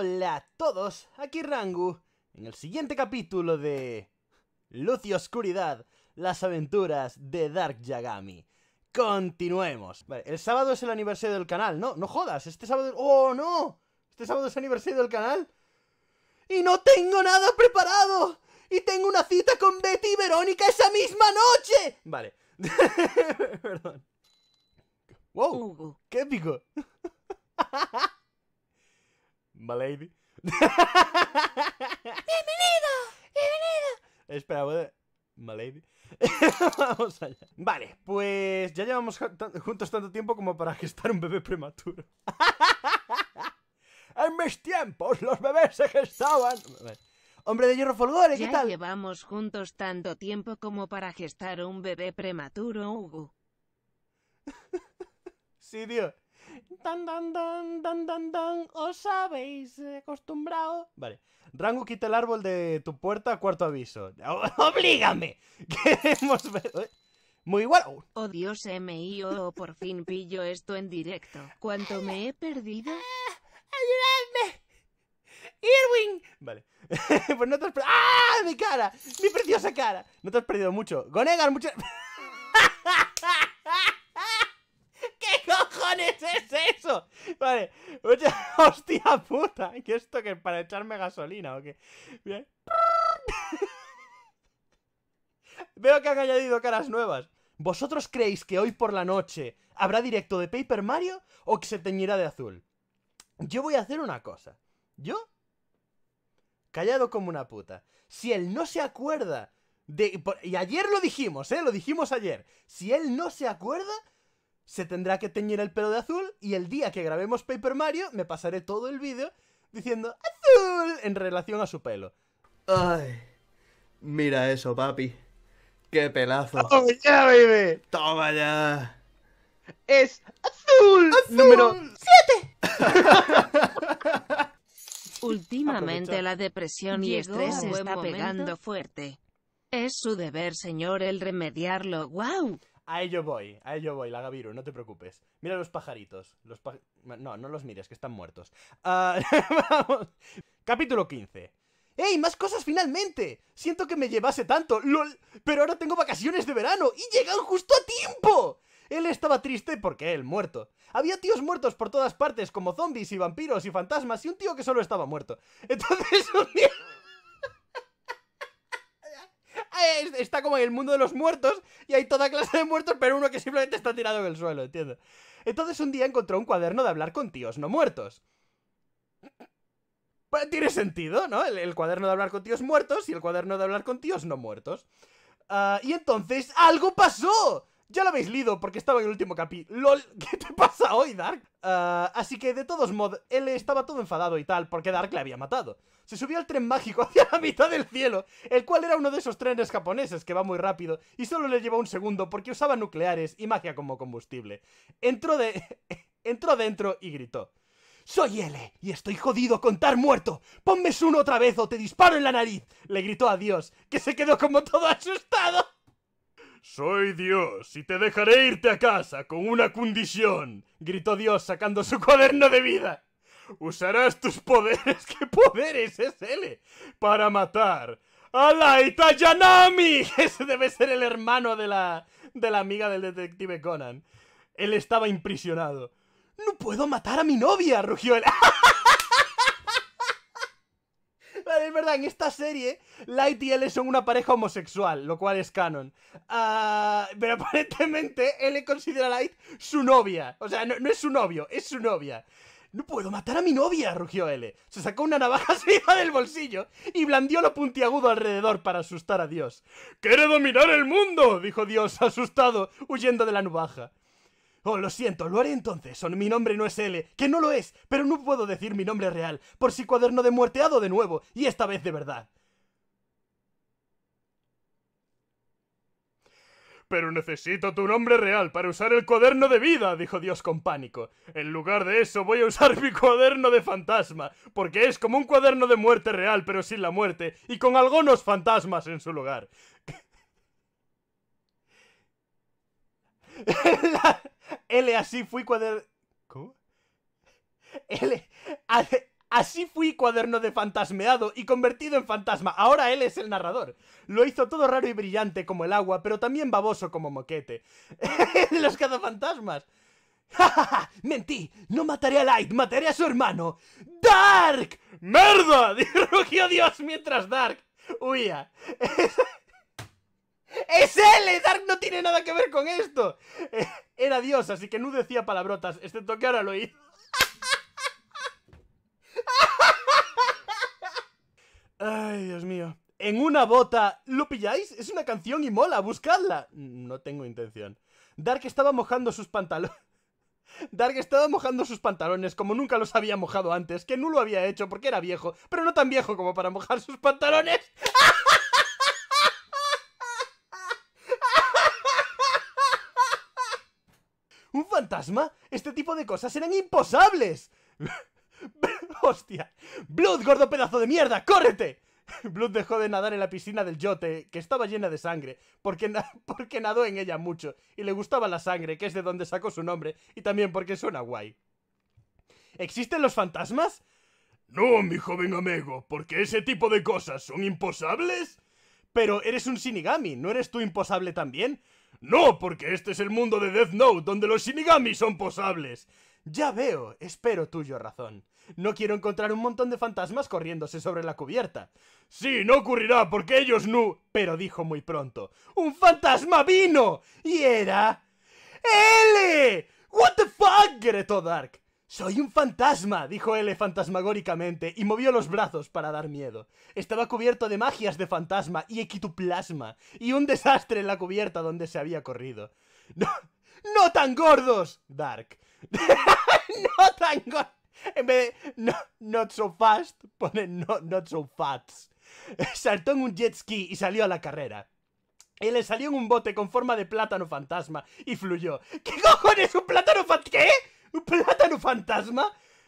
Hola a todos, aquí Rangu, en el siguiente capítulo de... Luz y Oscuridad, las aventuras de Dark Yagami. Continuemos. Vale, el sábado es el aniversario del canal, ¿no? No jodas, este sábado... ¡Oh, no! Este sábado es el aniversario del canal. ¡Y no tengo nada preparado! ¡Y tengo una cita con Betty y Verónica esa misma noche! Vale. Perdón. ¡Wow! ¡Qué épico! Malady. ¡Bienvenido! ¡Bienvenido! Espera, a... Vamos allá. Vale, pues ya llevamos juntos tanto tiempo como para gestar un bebé prematuro. en mis tiempos los bebés se gestaban. Hombre de hierro folgore, ¿qué ya tal? Llevamos juntos tanto tiempo como para gestar un bebé prematuro, Hugo. sí, tío. ¡Dan, dan, dan! ¡Dan, dan, dan! dan Os habéis acostumbrado. Vale. Rango, quita el árbol de tu puerta, cuarto aviso. ¡Oblígame! Queremos ver. ¿eh? Muy igual. Oh. oh me mío, por fin pillo esto en directo. ¿Cuánto me he perdido? ¡Ayúdame! ¡Irwin! Vale. pues no te has perdido. ¡Ah! ¡Mi cara! ¡Mi preciosa cara! No te has perdido mucho. Gonegar, muchas. es eso? Vale, pues hostia puta. ¿Qué esto que es para echarme gasolina o qué? Bien. Veo que han añadido caras nuevas. ¿Vosotros creéis que hoy por la noche habrá directo de Paper Mario o que se teñirá de azul? Yo voy a hacer una cosa. Yo callado como una puta. Si él no se acuerda de... Y ayer lo dijimos, ¿eh? Lo dijimos ayer. Si él no se acuerda, se tendrá que teñir el pelo de azul y el día que grabemos Paper Mario me pasaré todo el vídeo diciendo azul en relación a su pelo. Ay, mira eso, papi. Qué pelazo. ¡Toma ya, baby. Toma ya. Es azul, azul número 7. Últimamente la depresión y estrés está pegando fuerte. Es su deber, señor, el remediarlo. ¡Guau! A ello voy, a ello voy, la Gaviru, no te preocupes. Mira los pajaritos. Los No, no los mires, que están muertos. Ah, vamos. Capítulo 15. ¡Ey, más cosas finalmente! Siento que me llevase tanto, lol, pero ahora tengo vacaciones de verano y llegan justo a tiempo. Él estaba triste porque él muerto. Había tíos muertos por todas partes, como zombies y vampiros y fantasmas y un tío que solo estaba muerto. Entonces un está como en el mundo de los muertos y hay toda clase de muertos, pero uno que simplemente está tirado en el suelo, entiendo. Entonces un día encontró un cuaderno de hablar con tíos no muertos. Pues, tiene sentido, ¿no? El, cuaderno de hablar con tíos muertos y el cuaderno de hablar con tíos no muertos. Ah, y entonces algo pasó. Ya lo habéis leído porque estaba en el último capi. LOL, ¿qué te pasa hoy, Dark? Ah, así que de todos modos, él estaba todo enfadado y tal porque Dark le había matado se subió al tren mágico hacia la mitad del cielo, el cual era uno de esos trenes japoneses que va muy rápido y solo le lleva un segundo porque usaba nucleares y magia como combustible. Entró de... entró dentro y gritó. Soy L y estoy jodido con estar muerto. Ponme uno otra vez o te disparo en la nariz. Le gritó a Dios, que se quedó como todo asustado. Soy Dios y te dejaré irte a casa con una condición, gritó Dios sacando su cuaderno de vida. Usarás tus poderes. ¿Qué poderes es L? Eh, para matar a Light Itayanami. Ese debe ser el hermano de la, de la amiga del detective Conan. Él estaba imprisionado. ¡No puedo matar a mi novia! rugió él. es verdad, en esta serie, Light y L son una pareja homosexual, lo cual es canon. Ah, pero aparentemente L considera a Light su novia. O sea, no, es su novio, es su novia. No puedo matar a mi novia, rugió L. Se sacó una navaja suiza del bolsillo y blandió lo puntiagudo alrededor para asustar a Dios. ¡Quiere dominar el mundo! dijo Dios, asustado, huyendo de la nubaja. Oh, lo siento, lo haré entonces. Mi nombre no es L, que no lo es, pero no puedo decir mi nombre real, por si cuaderno de muerteado de nuevo, y esta vez de verdad. Pero necesito tu nombre real para usar el cuaderno de vida, dijo Dios con pánico. En lugar de eso voy a usar mi cuaderno de fantasma, porque es como un cuaderno de muerte real, pero sin la muerte, y con algunos fantasmas en su lugar. L así fui cuaderno... ¿Cómo? L, Así fui cuaderno de fantasmeado y convertido en fantasma. Ahora él es el narrador. Lo hizo todo raro y brillante como el agua, pero también baboso como moquete. Los cazafantasmas. ¡Mentí! No mataré a Light, mataré a su hermano. ¡Dark! ¡Merda! Rugió Dios mientras Dark huía. Es... él! Eh, ¡Dark no tiene nada que ver con esto! Era Dios, así que no decía palabrotas, excepto que ahora lo hizo. Ay, Dios mío. En una bota. ¿Lo pilláis? Es una canción y mola, buscadla. No tengo intención. Dark estaba mojando sus pantalones. Dark estaba mojando sus pantalones como nunca los había mojado antes, que no lo había hecho porque era viejo, pero no tan viejo como para mojar sus pantalones. ¿Un fantasma? Este tipo de cosas eran imposables. ¡Hostia! ¡Blood, gordo pedazo de mierda! ¡Córrete! Blood dejó de nadar en la piscina del yote, que estaba llena de sangre, porque, nadó en ella mucho, y le gustaba la sangre, que es de donde sacó su nombre, y también porque suena guay. ¿Existen los fantasmas? No, mi joven amigo, porque ese tipo de cosas son imposables. Pero eres un Shinigami, ¿no eres tú imposable también? No, porque este es el mundo de Death Note, donde los Shinigami son posables. Ya veo, espero tuyo razón. No quiero encontrar un montón de fantasmas corriéndose sobre la cubierta. Sí, no ocurrirá porque ellos no... Pero dijo muy pronto, ¡un fantasma vino! Y era... ¡L! ¿What the fuck? gritó Dark. Soy un fantasma, dijo L fantasmagóricamente y movió los brazos para dar miedo. Estaba cubierto de magias de fantasma y equituplasma y un desastre en la cubierta donde se había corrido. ¡No, no tan gordos! Dark. no tan En vez de no, not so fast, pone no, not so fast. Saltó en un jet ski y salió a la carrera. Y le salió en un bote con forma de plátano fantasma y fluyó. ¿Qué cojones? ¿Un plátano fantasma? ¿Qué? ¿Un plátano fantasma?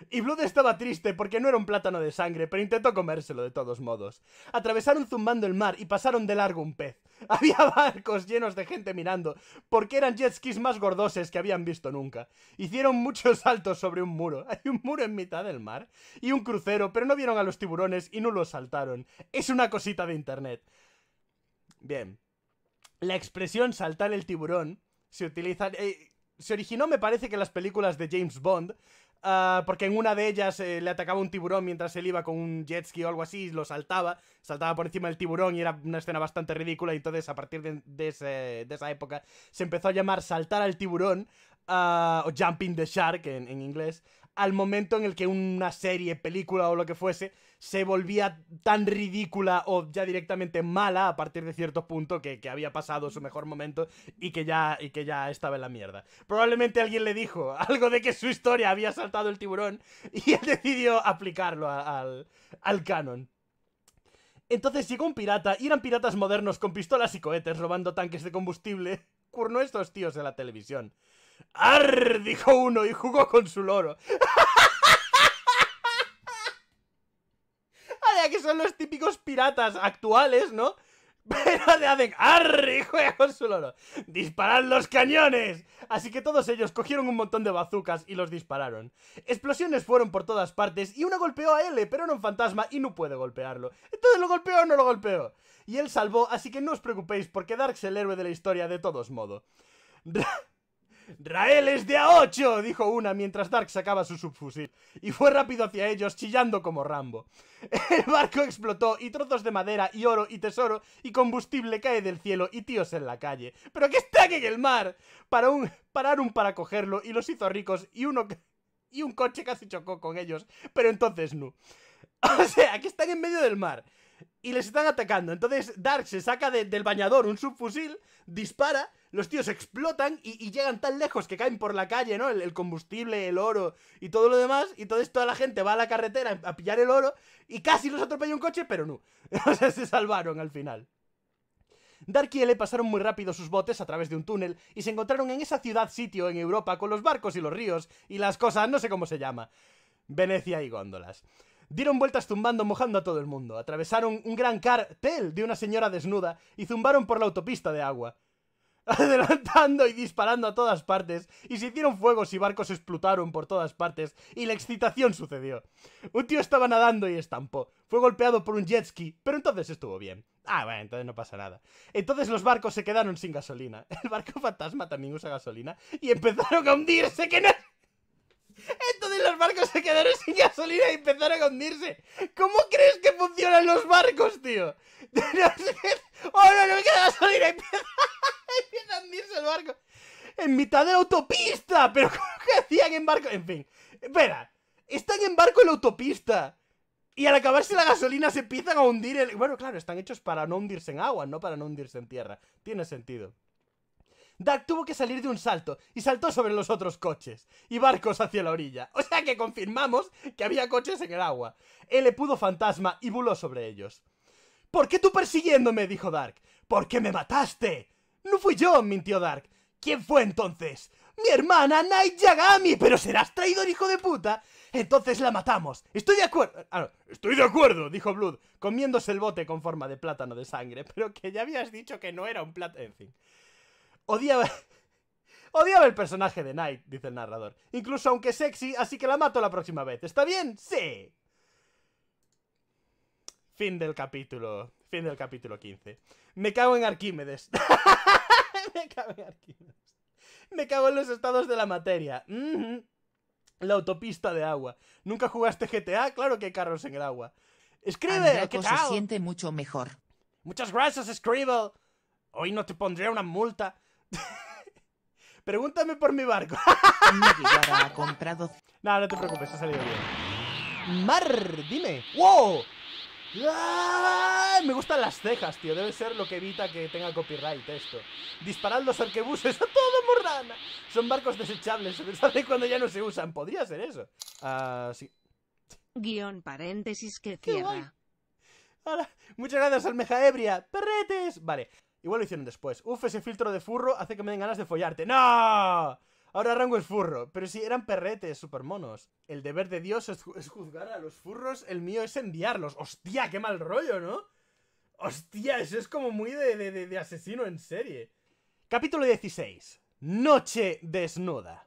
Y Blood estaba triste porque no era un plátano de sangre, pero intentó comérselo de todos modos. Atravesaron zumbando el mar y pasaron de largo un pez. Había barcos llenos de gente mirando, porque eran jet skis más gordoses que habían visto nunca. Hicieron muchos saltos sobre un muro. Hay un muro en mitad del mar. Y un crucero, pero no vieron a los tiburones y no los saltaron. Es una cosita de internet. Bien. La expresión saltar el tiburón se utiliza... Eh, se originó, me parece, que en las películas de James Bond, Ah, porque en una de ellas eh, le atacaba un tiburón mientras él iba con un jet ski o algo así y lo saltaba, saltaba por encima del tiburón y era una escena bastante ridícula y entonces a partir de, esa época se empezó a llamar saltar al tiburón ah, o jumping the shark en inglés al momento en el que una serie, película o lo que fuese se volvía tan ridícula o ya directamente mala a partir de cierto punto que, había pasado su mejor momento y que, ya, y que ya estaba en la mierda. Probablemente alguien le dijo algo de que su historia había saltado el tiburón y él decidió aplicarlo al, al canon. Entonces llegó un pirata y eran piratas modernos con pistolas y cohetes robando tanques de combustible. curno estos tíos de la televisión. ¡Arr! dijo uno y jugó con su loro. que son los típicos piratas actuales, ¿no? Pero le hacen ¡Arri! juega con su loro. ¡Disparad los cañones! Así que todos ellos cogieron un montón de bazucas y los dispararon. Explosiones fueron por todas partes y uno golpeó a L, pero era un fantasma y no puede golpearlo. Entonces lo golpeó o no lo golpeó. Y él salvó, así que no os preocupéis porque Dark es el héroe de la historia de todos modos. Rael es de a ocho, dijo una mientras Dark sacaba su subfusil, y fue rápido hacia ellos, chillando como Rambo. El barco explotó, y trozos de madera, y oro, y tesoro, y combustible cae del cielo, y tíos en la calle. ¡Pero que está en el mar! Para un, pararon para cogerlo, y los hizo ricos, y uno... Y un coche casi chocó con ellos, pero entonces no. O sea, que están en medio del mar y les están atacando. Entonces Dark se saca del bañador un subfusil, dispara, los tíos explotan y, llegan tan lejos que caen por la calle, ¿no? El, el, combustible, el oro y todo lo demás. Y entonces toda la gente va a la carretera a pillar el oro y casi los atropella un coche, pero no. o sea, se salvaron al final. Dark y L pasaron muy rápido sus botes a través de un túnel y se encontraron en esa ciudad-sitio en Europa con los barcos y los ríos y las cosas, no sé cómo se llama. Venecia y góndolas. Dieron vueltas zumbando, mojando a todo el mundo. Atravesaron un gran cartel de una señora desnuda y zumbaron por la autopista de agua. Adelantando y disparando a todas partes, y se hicieron fuegos y barcos explotaron por todas partes, y la excitación sucedió. Un tío estaba nadando y estampó. Fue golpeado por un jet ski, pero entonces estuvo bien. Ah, bueno, entonces no pasa nada. Entonces los barcos se quedaron sin gasolina. El barco fantasma también usa gasolina, y empezaron a hundirse, que no entonces los barcos se quedaron sin gasolina y empezaron a hundirse. ¿Cómo crees que funcionan los barcos, tío? ¡Oh, no, no queda gasolina! Empieza... a hundirse el barco. En mitad de la autopista. ¿Pero cómo que hacían en barco? En fin. Espera. Están en barco en la autopista. Y al acabarse la gasolina se empiezan a hundir Bueno, claro, están hechos para no hundirse en agua, no para no hundirse en tierra. Tiene sentido. Dark tuvo que salir de un salto y saltó sobre los otros coches y barcos hacia la orilla. O sea que confirmamos que había coches en el agua. Él le pudo fantasma y buló sobre ellos. ¿Por qué tú persiguiéndome? dijo Dark. ¿Por qué me mataste? No fui yo, mintió Dark. ¿Quién fue entonces? Mi hermana Night Yagami, pero serás traidor, hijo de puta. Entonces la matamos. Estoy de acuerdo. Ah, estoy de acuerdo, dijo Blood, comiéndose el bote con forma de plátano de sangre, pero que ya habías dicho que no era un plátano. En fin. Odiaba... Odiaba el personaje de Knight, dice el narrador. Incluso aunque sexy, así que la mato la próxima vez. ¿Está bien? Sí. Fin del capítulo. Fin del capítulo 15. Me cago en Arquímedes. Me cago en Arquímedes. Me cago en los estados de la materia. La autopista de agua. ¿Nunca jugaste GTA? Claro que hay carros en el agua. Escribe, ¿qué se siente mucho mejor. Muchas gracias, Scribble. Hoy no te pondré una multa. Pregúntame por mi barco. No, no te preocupes, ha salido bien. Mar, dime. ¡Wow! Me gustan las cejas, tío. Debe ser lo que evita que tenga copyright esto. Disparad los arquebuses a todo morrana. Son barcos desechables. Se todo cuando ya no se usan. Podría ser eso. Ah, sí. Guión paréntesis que cierra. Hola. Muchas gracias, almeja ebria. Perretes. Vale. Igual lo hicieron después. Uf, ese filtro de furro hace que me den ganas de follarte. ¡No! Ahora Rango el furro. Pero si eran perretes, super monos. El deber de Dios es, juzgar a los furros, el mío es enviarlos. ¡Hostia, qué mal rollo, ¿no? ¡Hostia, eso es como muy de, de asesino en serie! Capítulo 16. Noche desnuda.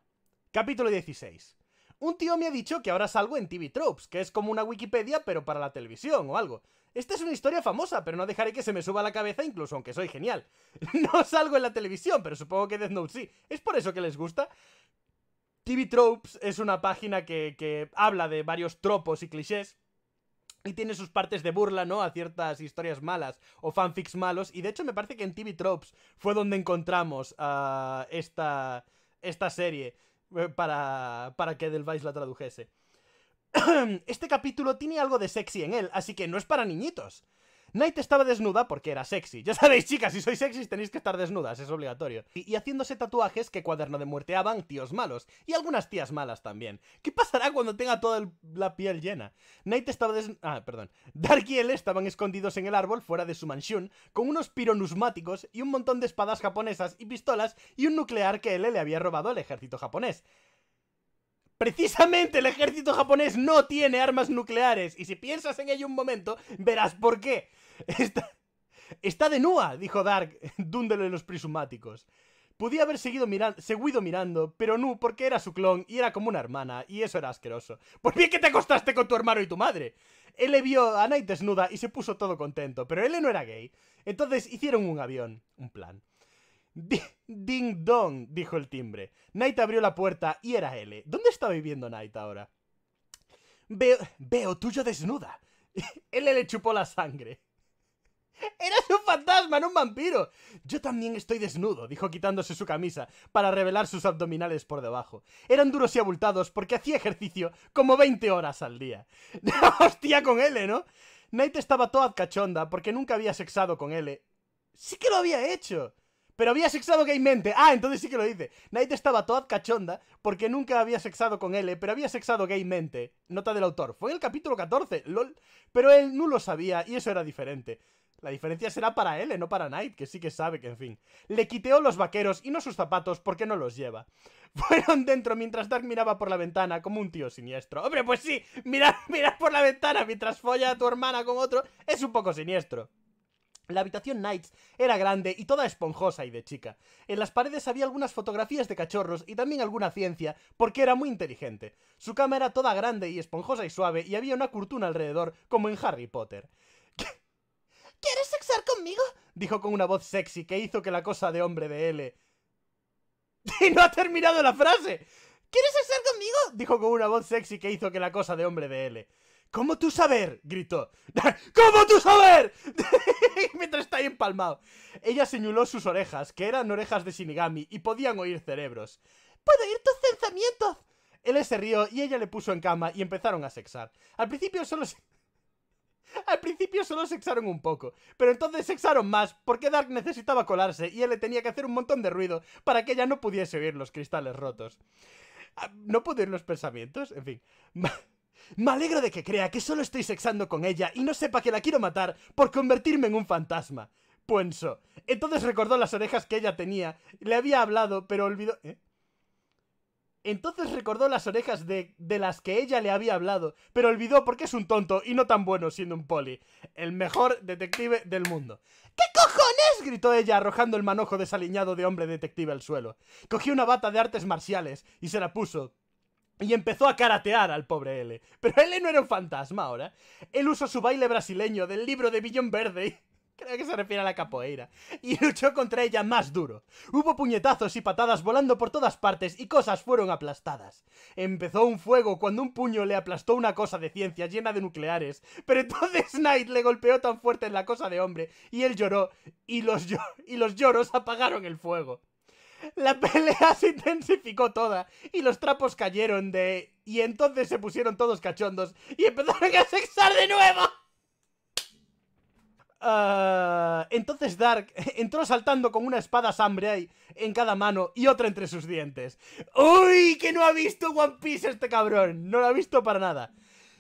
Capítulo 16. Un tío me ha dicho que ahora salgo en TV Tropes, que es como una Wikipedia pero para la televisión o algo. Esta es una historia famosa, pero no dejaré que se me suba la cabeza incluso aunque soy genial. No salgo en la televisión, pero supongo que Death Note sí. ¿Es por eso que les gusta? TV Tropes es una página que, habla de varios tropos y clichés, y tiene sus partes de burla, ¿no? A ciertas historias malas o fanfics malos. Y de hecho me parece que en TV Tropes fue donde encontramos a ah, esta, esta serie eh, para, para que Delvice la tradujese. este capítulo tiene algo de sexy en él, así que no es para niñitos. Night estaba desnuda porque era sexy. Ya sabéis, chicas, si sois sexys tenéis que estar desnudas, es obligatorio. Y, haciéndose tatuajes que cuaderno de muerteaban tíos malos. Y algunas tías malas también. ¿Qué pasará cuando tenga toda la piel llena? Knight estaba des... Ah, perdón. Dark y él estaban escondidos en el árbol fuera de su mansión, con unos pironusmáticos y un montón de espadas japonesas y pistolas y un nuclear que L le había robado al ejército japonés. Precisamente el ejército japonés no tiene armas nucleares, y si piensas en ello un momento, verás por qué. Está, de nua, dijo Dark, en los prismáticos. Podía haber seguido mirando, seguido mirando, pero no, porque era su clon y era como una hermana, y eso era asqueroso. Pues bien que te acostaste con tu hermano y tu madre. Él le vio a Night desnuda y se puso todo contento, pero él no era gay. Entonces hicieron un avión, un plan. Ding dong, dijo el timbre. Knight abrió la puerta y era L. ¿eh? ¿Dónde está viviendo Knight ahora? Veo, veo tuyo desnuda. L le chupó la sangre. Eras un fantasma, no un vampiro. Yo también estoy desnudo, dijo quitándose su camisa para revelar sus abdominales por debajo. Eran duros y abultados porque hacía ejercicio como 20 horas al día. Hostia con L, ¿no? Knight estaba toda cachonda porque nunca había sexado con L. Sí que lo había hecho. Pero había sexado gaymente. Ah, entonces sí que lo dice. Knight estaba toda cachonda porque nunca había sexado con él, pero había sexado gaymente. Nota del autor. Fue en el capítulo 14, lol. Pero él no lo sabía y eso era diferente. La diferencia será para él, no para Knight, que sí que sabe que, en fin. Le quiteó los vaqueros y no sus zapatos porque no los lleva. Fueron dentro mientras Dark miraba por la ventana como un tío siniestro. Hombre, pues sí, mirar, mirar por la ventana mientras folla a tu hermana con otro es un poco siniestro. La habitación Knights era grande y toda esponjosa y de chica. En las paredes había algunas fotografías de cachorros y también alguna ciencia, porque era muy inteligente. Su cama era toda grande y esponjosa y suave y había una curtuna alrededor, como en Harry Potter. ¿Qué? ¿Quieres sexar conmigo? dijo con una voz sexy que hizo que la cosa de hombre de L... ¡Y no ha terminado la frase! ¿Quieres sexar conmigo? dijo con una voz sexy que hizo que la cosa de hombre de L... ¿Cómo tú saber? gritó. ¿Cómo tú saber? Mientras está ahí empalmado. Ella señuló sus orejas, que eran orejas de Shinigami y podían oír cerebros. ¡Puedo oír tus pensamientos! Él se rió y ella le puso en cama y empezaron a sexar. Al principio solo se... Al principio solo sexaron un poco, pero entonces sexaron más porque Dark necesitaba colarse y él le tenía que hacer un montón de ruido para que ella no pudiese oír los cristales rotos. Ah, no pude los pensamientos, en fin. Me alegro de que crea que solo estoy sexando con ella y no sepa que la quiero matar por convertirme en un fantasma. Puenso. Entonces recordó las orejas que ella tenía. Le había hablado, pero olvidó... ¿eh? Entonces recordó las orejas de, de, las que ella le había hablado, pero olvidó porque es un tonto y no tan bueno siendo un poli. El mejor detective del mundo. ¿Qué cojones? gritó ella arrojando el manojo desaliñado de hombre detective al suelo. Cogió una bata de artes marciales y se la puso, y empezó a karatear al pobre L. Pero L no era un fantasma ahora. Él usó su baile brasileño del libro de Billón Verde. Creo que se refiere a la capoeira. Y luchó contra ella más duro. Hubo puñetazos y patadas volando por todas partes y cosas fueron aplastadas. Empezó un fuego cuando un puño le aplastó una cosa de ciencia llena de nucleares. Pero entonces Knight le golpeó tan fuerte en la cosa de hombre y él lloró y los, y los lloros apagaron el fuego. La pelea se intensificó toda y los trapos cayeron de... Y entonces se pusieron todos cachondos y empezaron a sexar de nuevo. Ah, entonces Dark entró saltando con una espada samurai en cada mano y otra entre sus dientes. ¡Uy! Que no ha visto One Piece este cabrón. No lo ha visto para nada.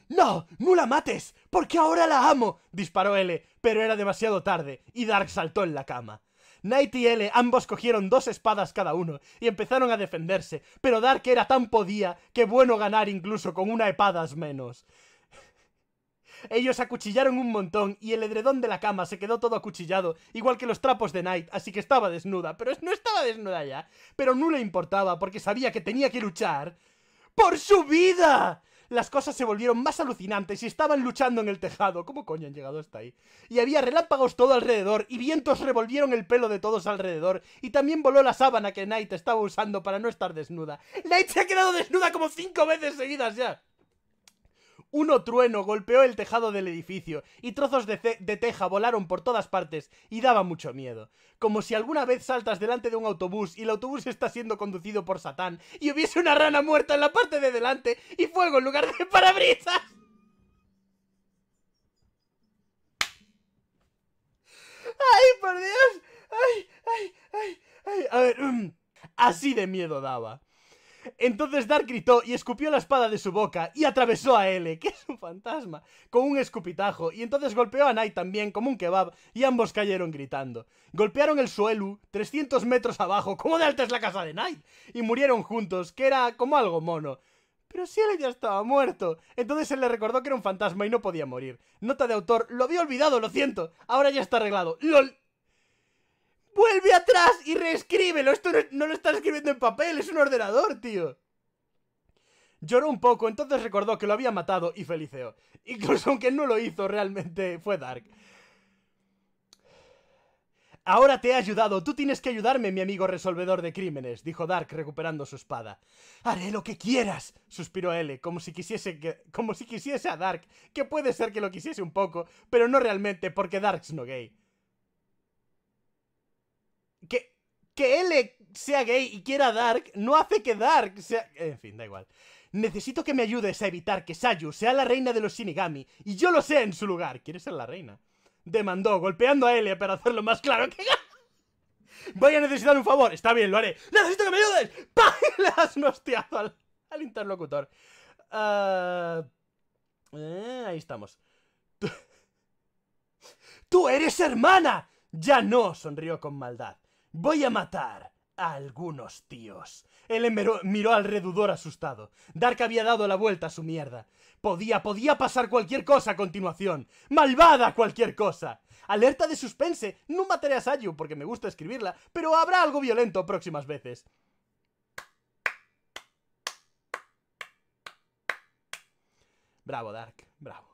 ¡No! ¡No la mates! ¡Porque ahora la amo! disparó L, pero era demasiado tarde y Dark saltó en la cama. Knight y L ambos cogieron dos espadas cada uno y empezaron a defenderse, pero Dark era tan podía que bueno ganar incluso con una espadas menos. Ellos acuchillaron un montón y el edredón de la cama se quedó todo acuchillado, igual que los trapos de Knight, así que estaba desnuda, pero no estaba desnuda ya. Pero no le importaba porque sabía que tenía que luchar por su vida las cosas se volvieron más alucinantes y estaban luchando en el tejado. ¿Cómo coño han llegado hasta ahí? Y había relámpagos todo alrededor y vientos revolvieron el pelo de todos alrededor y también voló la sábana que Knight estaba usando para no estar desnuda. Night se ha quedado desnuda como cinco veces seguidas ya. Uno trueno golpeó el tejado del edificio y trozos de, teja volaron por todas partes y daba mucho miedo. Como si alguna vez saltas delante de un autobús y el autobús está siendo conducido por Satán y hubiese una rana muerta en la parte de delante y fuego en lugar de parabrisas. ¡Ay, por Dios! ¡Ay, ay, ay! ay! A ver, mm, así de miedo daba. Entonces Dark gritó y escupió la espada de su boca y atravesó a L, que es un fantasma, con un escupitajo, y entonces golpeó a Night también como un kebab y ambos cayeron gritando. Golpearon el suelo 300 metros abajo, como de alta es la casa de Night, y murieron juntos, que era como algo mono. Pero si él ya estaba muerto. Entonces él le recordó que era un fantasma y no podía morir. Nota de autor, lo había olvidado, lo siento. Ahora ya está arreglado. LOL. Vuelve atrás y reescríbelo. Esto no, lo está escribiendo en papel, es un ordenador, tío. Lloró un poco, entonces recordó que lo había matado y feliceó. Incluso aunque no lo hizo, realmente fue Dark. Ahora te he ayudado, tú tienes que ayudarme, mi amigo resolvedor de crímenes, dijo Dark recuperando su espada. Haré lo que quieras, suspiró L, como si quisiese que, como si quisiese a Dark, que puede ser que lo quisiese un poco, pero no realmente porque Dark's no gay. Que L e-, sea gay y quiera Dark no hace que Dark sea... En fin, da igual. Necesito que me ayudes a evitar que Sayu sea la reina de los Shinigami y yo lo sea en su lugar. ¿Quieres ser la reina? Demandó, golpeando a L para hacerlo más claro que... Voy a necesitar un favor. Está bien, lo haré. ¡Necesito que me ayudes! ¡Pah! Le das un al, interlocutor. Ah, eh, ahí estamos. ¡Tú eres hermana! Ya no, sonrió con maldad. Voy a matar a algunos tíos. Él miró, al alrededor asustado. Dark había dado la vuelta a su mierda. Podía, podía pasar cualquier cosa a continuación. ¡Malvada cualquier cosa! Alerta de suspense. No mataré a Sayu porque me gusta escribirla, pero habrá algo violento próximas veces. Bravo, Dark. Bravo.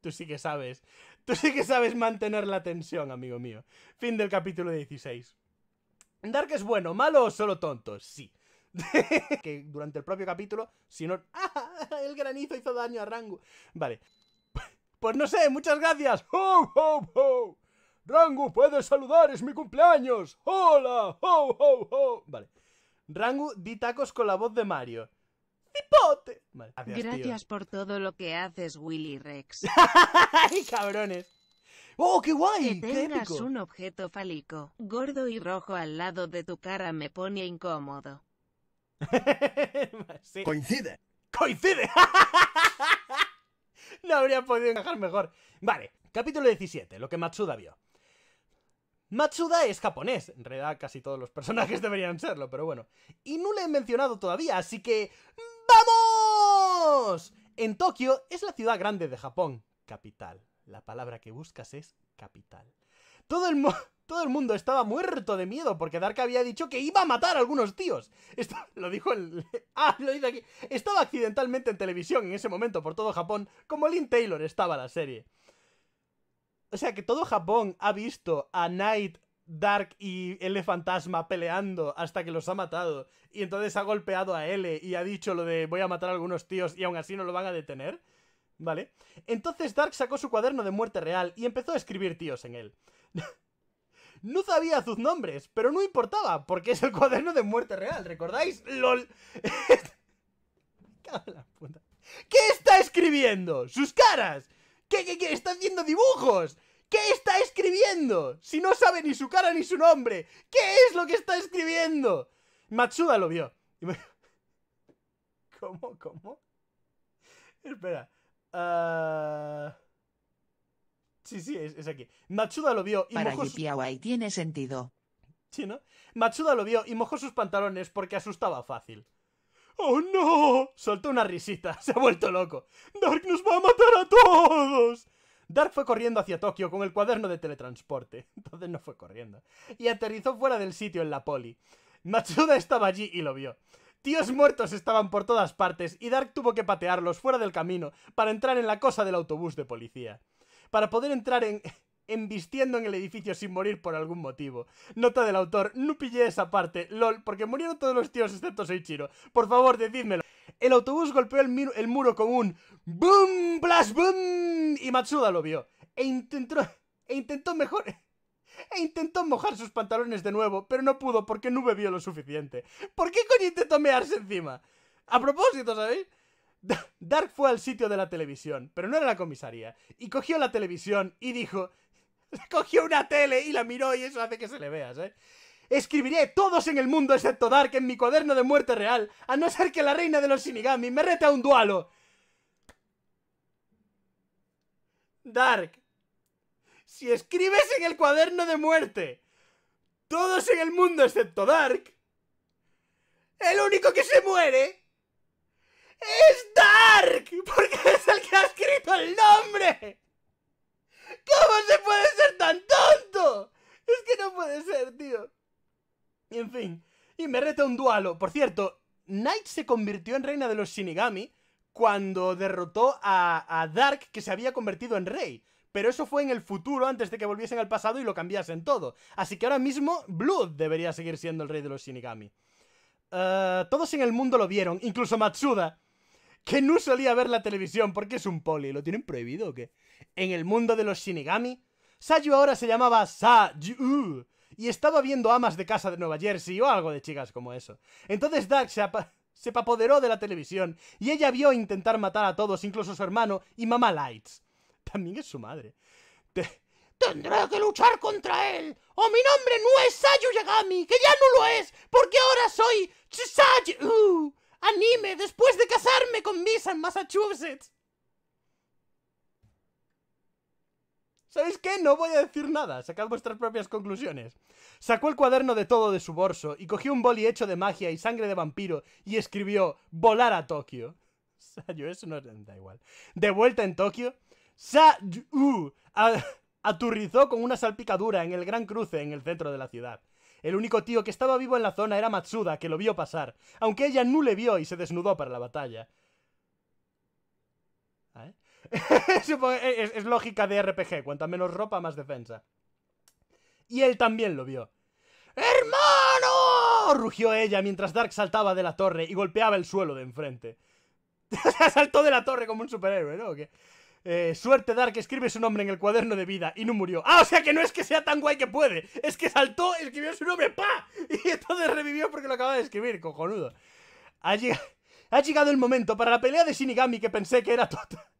Tú sí que sabes. Tú sí que sabes mantener la tensión, amigo mío. Fin del capítulo 16. Dark es bueno, malo o solo tonto, sí. que durante el propio capítulo, si no... ¡Ah! El granizo hizo daño a Rangu. Vale. Pues no sé, muchas gracias. ¡Ho, ho, ho! Rangu, puedes saludar, es mi cumpleaños. ¡Hola! ¡Ho, ho, ho! Vale. Rangu, di tacos con la voz de Mario. ¡Cipote! Vale. Gracias, gracias por todo lo que haces, Willy Rex. ¡Cabrones! ¡Oh, qué guay! Que un objeto fálico, gordo y rojo al lado de tu cara me pone incómodo. Coincide. Coincide. no habría podido encajar mejor. Vale, capítulo 17, lo que Matsuda vio. Matsuda es japonés, en realidad casi todos los personajes deberían serlo, pero bueno. Y no le he mencionado todavía, así que... ¡Vamos! En Tokio es la ciudad grande de Japón, capital. La palabra que buscas es capital. Todo el, todo el mundo estaba muerto de miedo porque Dark había dicho que iba a matar a algunos tíos. lo dijo el... Ah, lo dice aquí. Estaba accidentalmente en televisión en ese momento por todo Japón, como Lynn Taylor estaba la serie. O sea que todo Japón ha visto a Night, Dark y L Fantasma peleando hasta que los ha matado. Y entonces ha golpeado a L y ha dicho lo de voy a matar a algunos tíos y aún así no lo van a detener. ¿vale? Entonces Dark sacó su cuaderno de muerte real y empezó a escribir tíos en él. no sabía sus nombres, pero no importaba, porque es el cuaderno de muerte real, ¿recordáis? ¡Lol! ¿Qué está escribiendo? ¡Sus caras! ¿Qué, qué, qué? está haciendo dibujos? ¿Qué está escribiendo? Si no sabe ni su cara ni su nombre, ¿qué es lo que está escribiendo? Matsuda lo vio. ¿Cómo? ¿Cómo? Espera. Ah, sí, sí, es, aquí. Machuda lo vio y Para mojó su... tiene sentido. Sí, ¿no? Machuda lo vio y mojó sus pantalones porque asustaba fácil. ¡Oh, no! Soltó una risita. Se ha vuelto loco. ¡Dark nos va a matar a todos! Dark fue corriendo hacia Tokio con el cuaderno de teletransporte. Entonces no fue corriendo. Y aterrizó fuera del sitio en la poli. Machuda estaba allí y lo vio. Tíos muertos estaban por todas partes y Dark tuvo que patearlos fuera del camino para entrar en la cosa del autobús de policía. Para poder entrar en... embistiendo en el edificio sin morir por algún motivo. Nota del autor, no pillé esa parte, lol, porque murieron todos los tíos excepto chiro. Por favor, decídmelo. El autobús golpeó el, el muro con un boom, blast, boom, y Matsuda lo vio. E intentó, e intentó mejor e intentó mojar sus pantalones de nuevo, pero no pudo porque no bebió lo suficiente. ¿Por qué coño intentó mearse encima? A propósito, ¿sabéis? Dark fue al sitio de la televisión, pero no era la comisaría, y cogió la televisión y dijo... Cogió una tele y la miró y eso hace que se le vea, ¿eh? Escribiré todos en el mundo excepto Dark en mi cuaderno de muerte real, a no ser que la reina de los Shinigami me rete a un duelo. Dark, si escribes en el cuaderno de muerte todos en el mundo excepto Dark, el único que se muere es Dark, porque es el que ha escrito el nombre. ¿Cómo se puede ser tan tonto? Es que no puede ser, tío. Y en fin, y me reta un dualo. Por cierto, Knight se convirtió en reina de los Shinigami cuando derrotó a, a Dark, que se había convertido en rey pero eso fue en el futuro, antes de que volviesen al pasado y lo cambiasen todo. Así que ahora mismo Blood debería seguir siendo el rey de los Shinigami. Eh, todos en el mundo lo vieron, incluso Matsuda, que no solía ver la televisión porque es un poli. ¿Lo tienen prohibido o qué? En el mundo de los Shinigami, Sayu ahora se llamaba Sayu y estaba viendo amas de casa de Nueva Jersey o algo de chicas como eso. Entonces Dark se, apoderó de la televisión y ella vio intentar matar a todos, incluso su hermano y mamá Lights también es su madre. Tendré que luchar contra él. O oh, mi nombre no es Sayu Yagami, que ya no lo es, porque ahora soy Chisayu. anime después de casarme con Misa en Massachusetts. ¿Sabéis qué? No voy a decir nada, sacad vuestras propias conclusiones. Sacó el cuaderno de todo de su bolso y cogió un boli hecho de magia y sangre de vampiro y escribió Volar a Tokio. Sayo, eso no da igual. De vuelta en Tokio, sa aturrizó con una salpicadura en el gran cruce en el centro de la ciudad. El único tío que estaba vivo en la zona era Matsuda, que lo vio pasar, aunque ella no le vio y se desnudó para la batalla. ¿Eh? E, es, lógica de RPG, cuanta menos ropa, más defensa. Y él también lo vio. ¡Hermano! rugió ella mientras Dark saltaba de la torre y golpeaba el suelo de enfrente. Saltó de la torre como un superhéroe, ¿no? ¿Qué? Eh, suerte Dark escribe su nombre en el cuaderno de vida y no murió. Ah, o sea que no es que sea tan guay que puede. Es que saltó, escribió su nombre, ¡pa! Y entonces revivió porque lo acaba de escribir, cojonudo. Ha llegado, ha llegado el momento para la pelea de Shinigami que pensé que era tonta.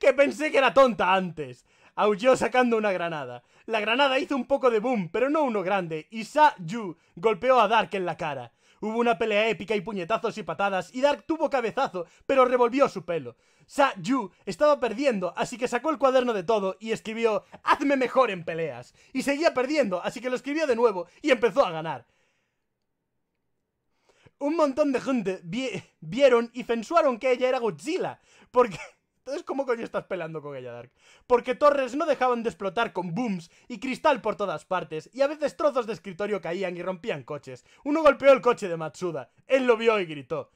Que pensé que era tonta antes. Aulló sacando una granada. La granada hizo un poco de boom, pero no uno grande. Y Sa Yu golpeó a Dark en la cara. Hubo una pelea épica y puñetazos y patadas, y Dark tuvo cabezazo, pero revolvió su pelo. Sa Yu estaba perdiendo, así que sacó el cuaderno de todo y escribió Hazme mejor en peleas. Y seguía perdiendo, así que lo escribió de nuevo y empezó a ganar. Un montón de gente vieron y censuaron que ella era Godzilla, porque... Entonces, ¿cómo coño estás peleando con ella, Dark? Porque torres no dejaban de explotar con booms y cristal por todas partes, y a veces trozos de escritorio caían y rompían coches. Uno golpeó el coche de Matsuda. Él lo vio y gritó.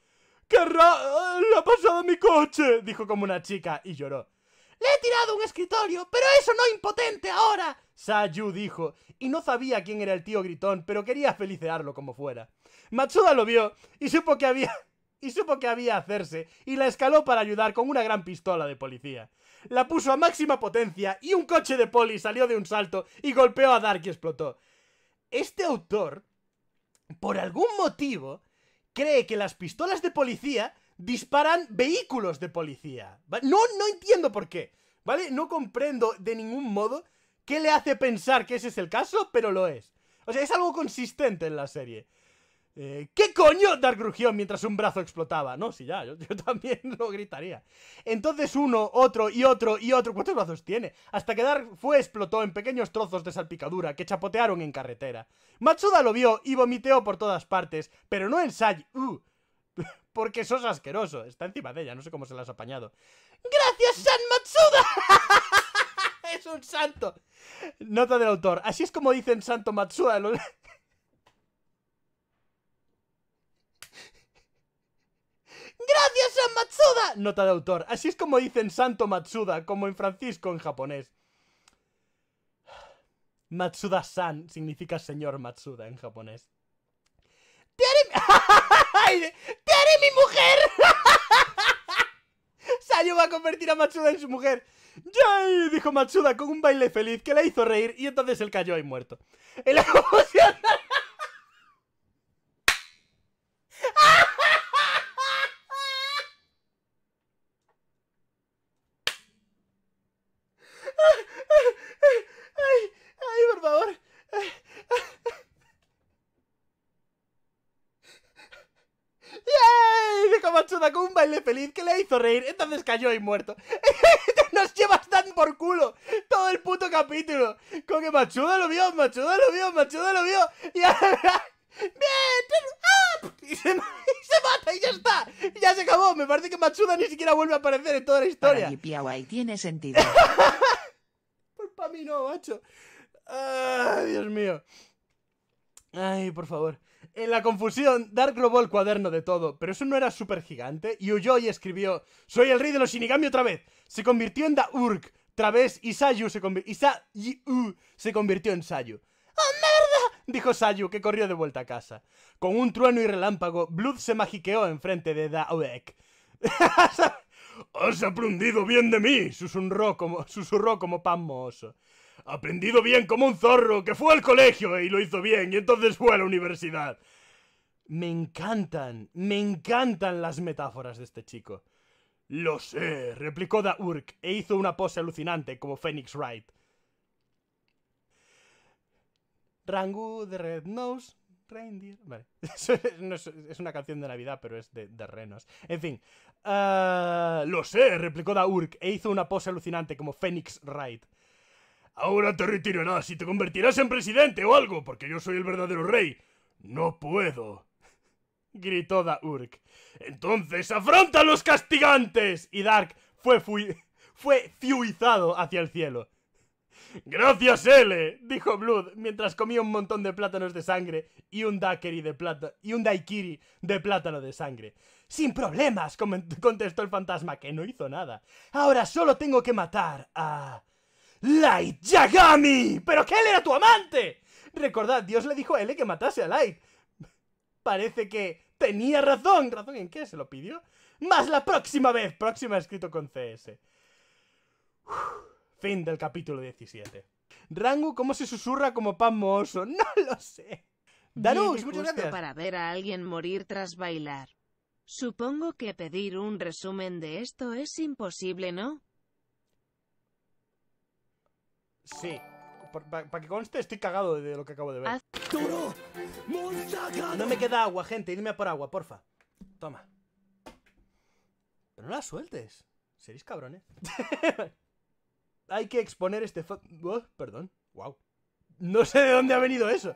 ¡Qué ra... ¡Le ha pasado mi coche! Dijo como una chica y lloró. ¡Le he tirado un escritorio! ¡Pero eso no impotente ahora! Sayu dijo, y no sabía quién era el tío gritón, pero quería felicitarlo como fuera. Matsuda lo vio y supo que había y supo que había hacerse, y la escaló para ayudar con una gran pistola de policía. La puso a máxima potencia y un coche de poli salió de un salto y golpeó a Dark y explotó. Este autor, por algún motivo, cree que las pistolas de policía disparan vehículos de policía. No, no entiendo por qué, ¿vale? No comprendo de ningún modo qué le hace pensar que ese es el caso, pero lo es. O sea, es algo consistente en la serie. Eh, ¿Qué coño? Dark rugió mientras un brazo explotaba. No, si ya, yo, también lo gritaría. Entonces uno, otro y otro y otro. ¿Cuántos brazos tiene? Hasta que Dark fue explotó en pequeños trozos de salpicadura que chapotearon en carretera. Matsuda lo vio y vomiteó por todas partes, pero no en Sai. porque sos asqueroso. Está encima de ella, no sé cómo se las has apañado. ¡Gracias, San Matsuda! ¡Es un santo! Nota del autor. Así es como dicen Santo Matsuda. Los... ¡Gracias a Matsuda! Nota de autor. Así es como dicen Santo Matsuda, como en Francisco en japonés. Matsuda-san significa señor Matsuda en japonés. ¡Te haré mi, mujer! Sayo va a convertir a Matsuda en su mujer. ¡Yay! dijo Matsuda con un baile feliz que la hizo reír y entonces él cayó ahí muerto. El emocionante... Con un baile feliz que le hizo reír, entonces cayó y muerto. Nos llevas tan por culo todo el puto capítulo. Con que Machuda lo vio, Machuda lo vio, Machuda lo vio. Y Y se, mata y ya está. ya se acabó. Me parece que Machuda ni siquiera vuelve a aparecer en toda la historia. Para Piawai tiene sentido. pues para mí no, macho. Dios mío. Ay, por favor. En la confusión, Dark robó el cuaderno de todo, pero eso no era súper gigante, y huyó y escribió: Soy el rey de los Shinigami otra vez. Se convirtió en Daurk. Través, Sayu se, y se convirtió en Sayu. ¡Oh, ¡Ah, mierda! dijo Sayu, que corrió de vuelta a casa. Con un trueno y relámpago, Blood se magiqueó enfrente de Daurk. ¡Has aprendido bien de mí! Susurró como, susurró como pan mohoso aprendido bien como un zorro, que fue al colegio y lo hizo bien, y entonces fue a la universidad. Me encantan, me encantan las metáforas de este chico. Lo sé, replicó Da Urk e hizo una pose alucinante como Phoenix Wright. Rangu de Red Nose Reindeer. Vale. es, una canción de Navidad, pero es de, renos. En fin. Ah, lo sé, replicó Da e hizo una pose alucinante como Phoenix Wright. Ahora te retirarás y te convertirás en presidente o algo, porque yo soy el verdadero rey. No puedo. Gritó Daurk. Entonces, afronta a los castigantes. Y Dark fue, fui fue fiuizado hacia el cielo. Gracias, L, dijo Blood mientras comía un montón de plátanos de sangre y un daiquiri de plata y un daiquiri de plátano de sangre. Sin problemas, contestó el fantasma que no hizo nada. Ahora solo tengo que matar a Light Yagami. ¿Pero que él era tu amante? Recordad, Dios le dijo a él que matase a Light. Parece que tenía razón. ¿Razón en qué? ¿Se lo pidió? Más la próxima vez. Próxima escrito con CS. fin del capítulo 17. Rangu, ¿cómo se susurra como pan mohoso? No lo sé. Danus, muchas gracias. para ver a alguien morir tras bailar. Supongo que pedir un resumen de esto es imposible, ¿no? Sí. Para que conste, estoy cagado de lo que acabo de ver. No me queda agua, gente. Idme por agua, porfa. Toma. Pero no la sueltes. Seréis cabrones. Hay que exponer este... Oh, perdón. Wow. No sé de dónde ha venido eso.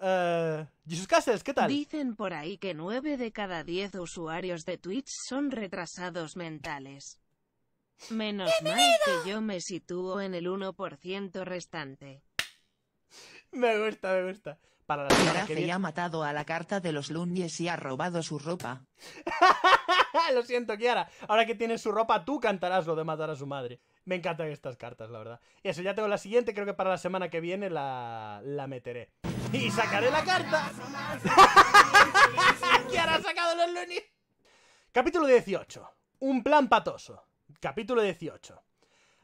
Eh, Jesus ¿qué tal? Dicen por ahí que 9 de cada 10 usuarios de Twitch son retrasados mentales. Menos mal que yo me sitúo en el 1% restante. Me gusta, me gusta. Para la semana que viene... ha matado a la carta de los Lunies y ha robado su ropa. lo siento, Kiara. Ahora que tienes su ropa, tú cantarás lo de matar a su madre. Me encantan estas cartas, la verdad. Y eso, ya tengo la siguiente. Creo que para la semana que viene la, la meteré. ¡Y sacaré la carta! ¡Kiara ha sacado los lunies! Capítulo 18. Un plan patoso capítulo 18.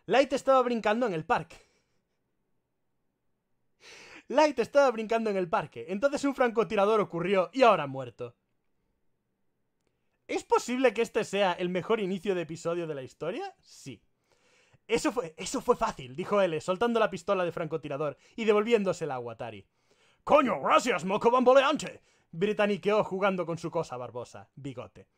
Light estaba brincando en el parque. Light estaba brincando en el parque. Entonces un francotirador ocurrió y ahora ha muerto. ¿Es posible que este sea el mejor inicio de episodio de la historia? Sí. Eso fue, eso fue fácil, dijo L, soltando la pistola de francotirador y devolviéndosela a Watari. ¡Coño, gracias, moco bamboleante! Britaniqueó jugando con su cosa barbosa, bigote.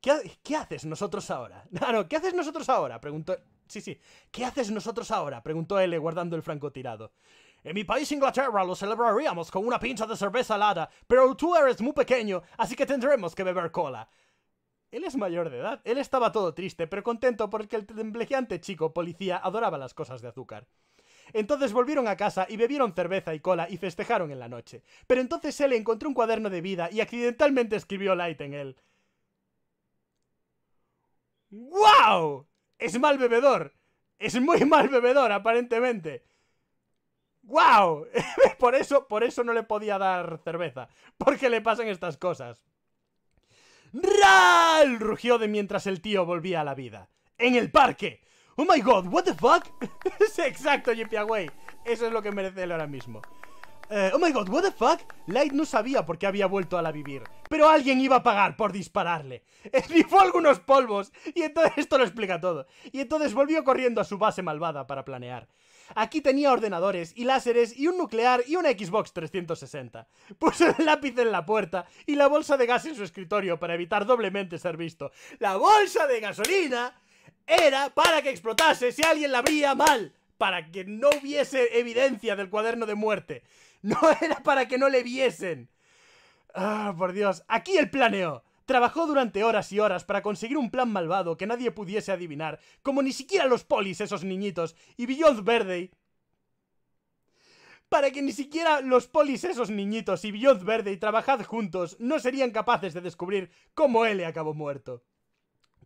¿Qué, haces nosotros ahora? Ah, no, ¿qué haces nosotros ahora? Preguntó... Sí, sí. ¿Qué haces nosotros ahora? Preguntó L guardando el franco tirado En mi país, Inglaterra, lo celebraríamos con una pincha de cerveza alada, pero tú eres muy pequeño, así que tendremos que beber cola. Él es mayor de edad. Él estaba todo triste, pero contento porque el temblequeante chico policía adoraba las cosas de azúcar. Entonces volvieron a casa y bebieron cerveza y cola y festejaron en la noche. Pero entonces él encontró un cuaderno de vida y accidentalmente escribió Light en él. ¡Wow! Es mal bebedor. Es muy mal bebedor, aparentemente. ¡Wow! por, eso, por eso no le podía dar cerveza. Porque le pasan estas cosas. ¡Ral! rugió de mientras el tío volvía a la vida. ¡En el parque! ¡Oh my god! ¿What the fuck? ¡Es Exacto, Jipiaway. Eso es lo que merece él ahora mismo. Eh, oh my god, what the fuck? Light no sabía por qué había vuelto a la vivir. Pero alguien iba a pagar por dispararle. Esnifó algunos polvos. Y entonces esto lo explica todo. Y entonces volvió corriendo a su base malvada para planear. Aquí tenía ordenadores y láseres y un nuclear y una Xbox 360. Puso el lápiz en la puerta y la bolsa de gas en su escritorio para evitar doblemente ser visto. La bolsa de gasolina era para que explotase si alguien la abría mal. Para que no hubiese evidencia del cuaderno de muerte. No era para que no le viesen. Ah, por Dios. Aquí el planeó! Trabajó durante horas y horas para conseguir un plan malvado que nadie pudiese adivinar, como ni siquiera los polis, esos niñitos, y Beyond Verde. Para que ni siquiera los polis, esos niñitos, y Beyond Verde, y trabajad juntos, no serían capaces de descubrir cómo él acabó muerto.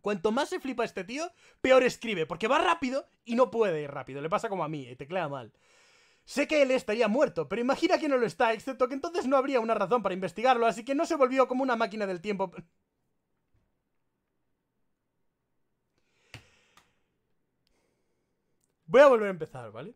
Cuanto más se flipa este tío, peor escribe, porque va rápido y no puede ir rápido. Le pasa como a mí, eh, teclea mal. Sé que él estaría muerto, pero imagina que no lo está, excepto que entonces no habría una razón para investigarlo, así que no se volvió como una máquina del tiempo. Voy a volver a empezar, ¿vale?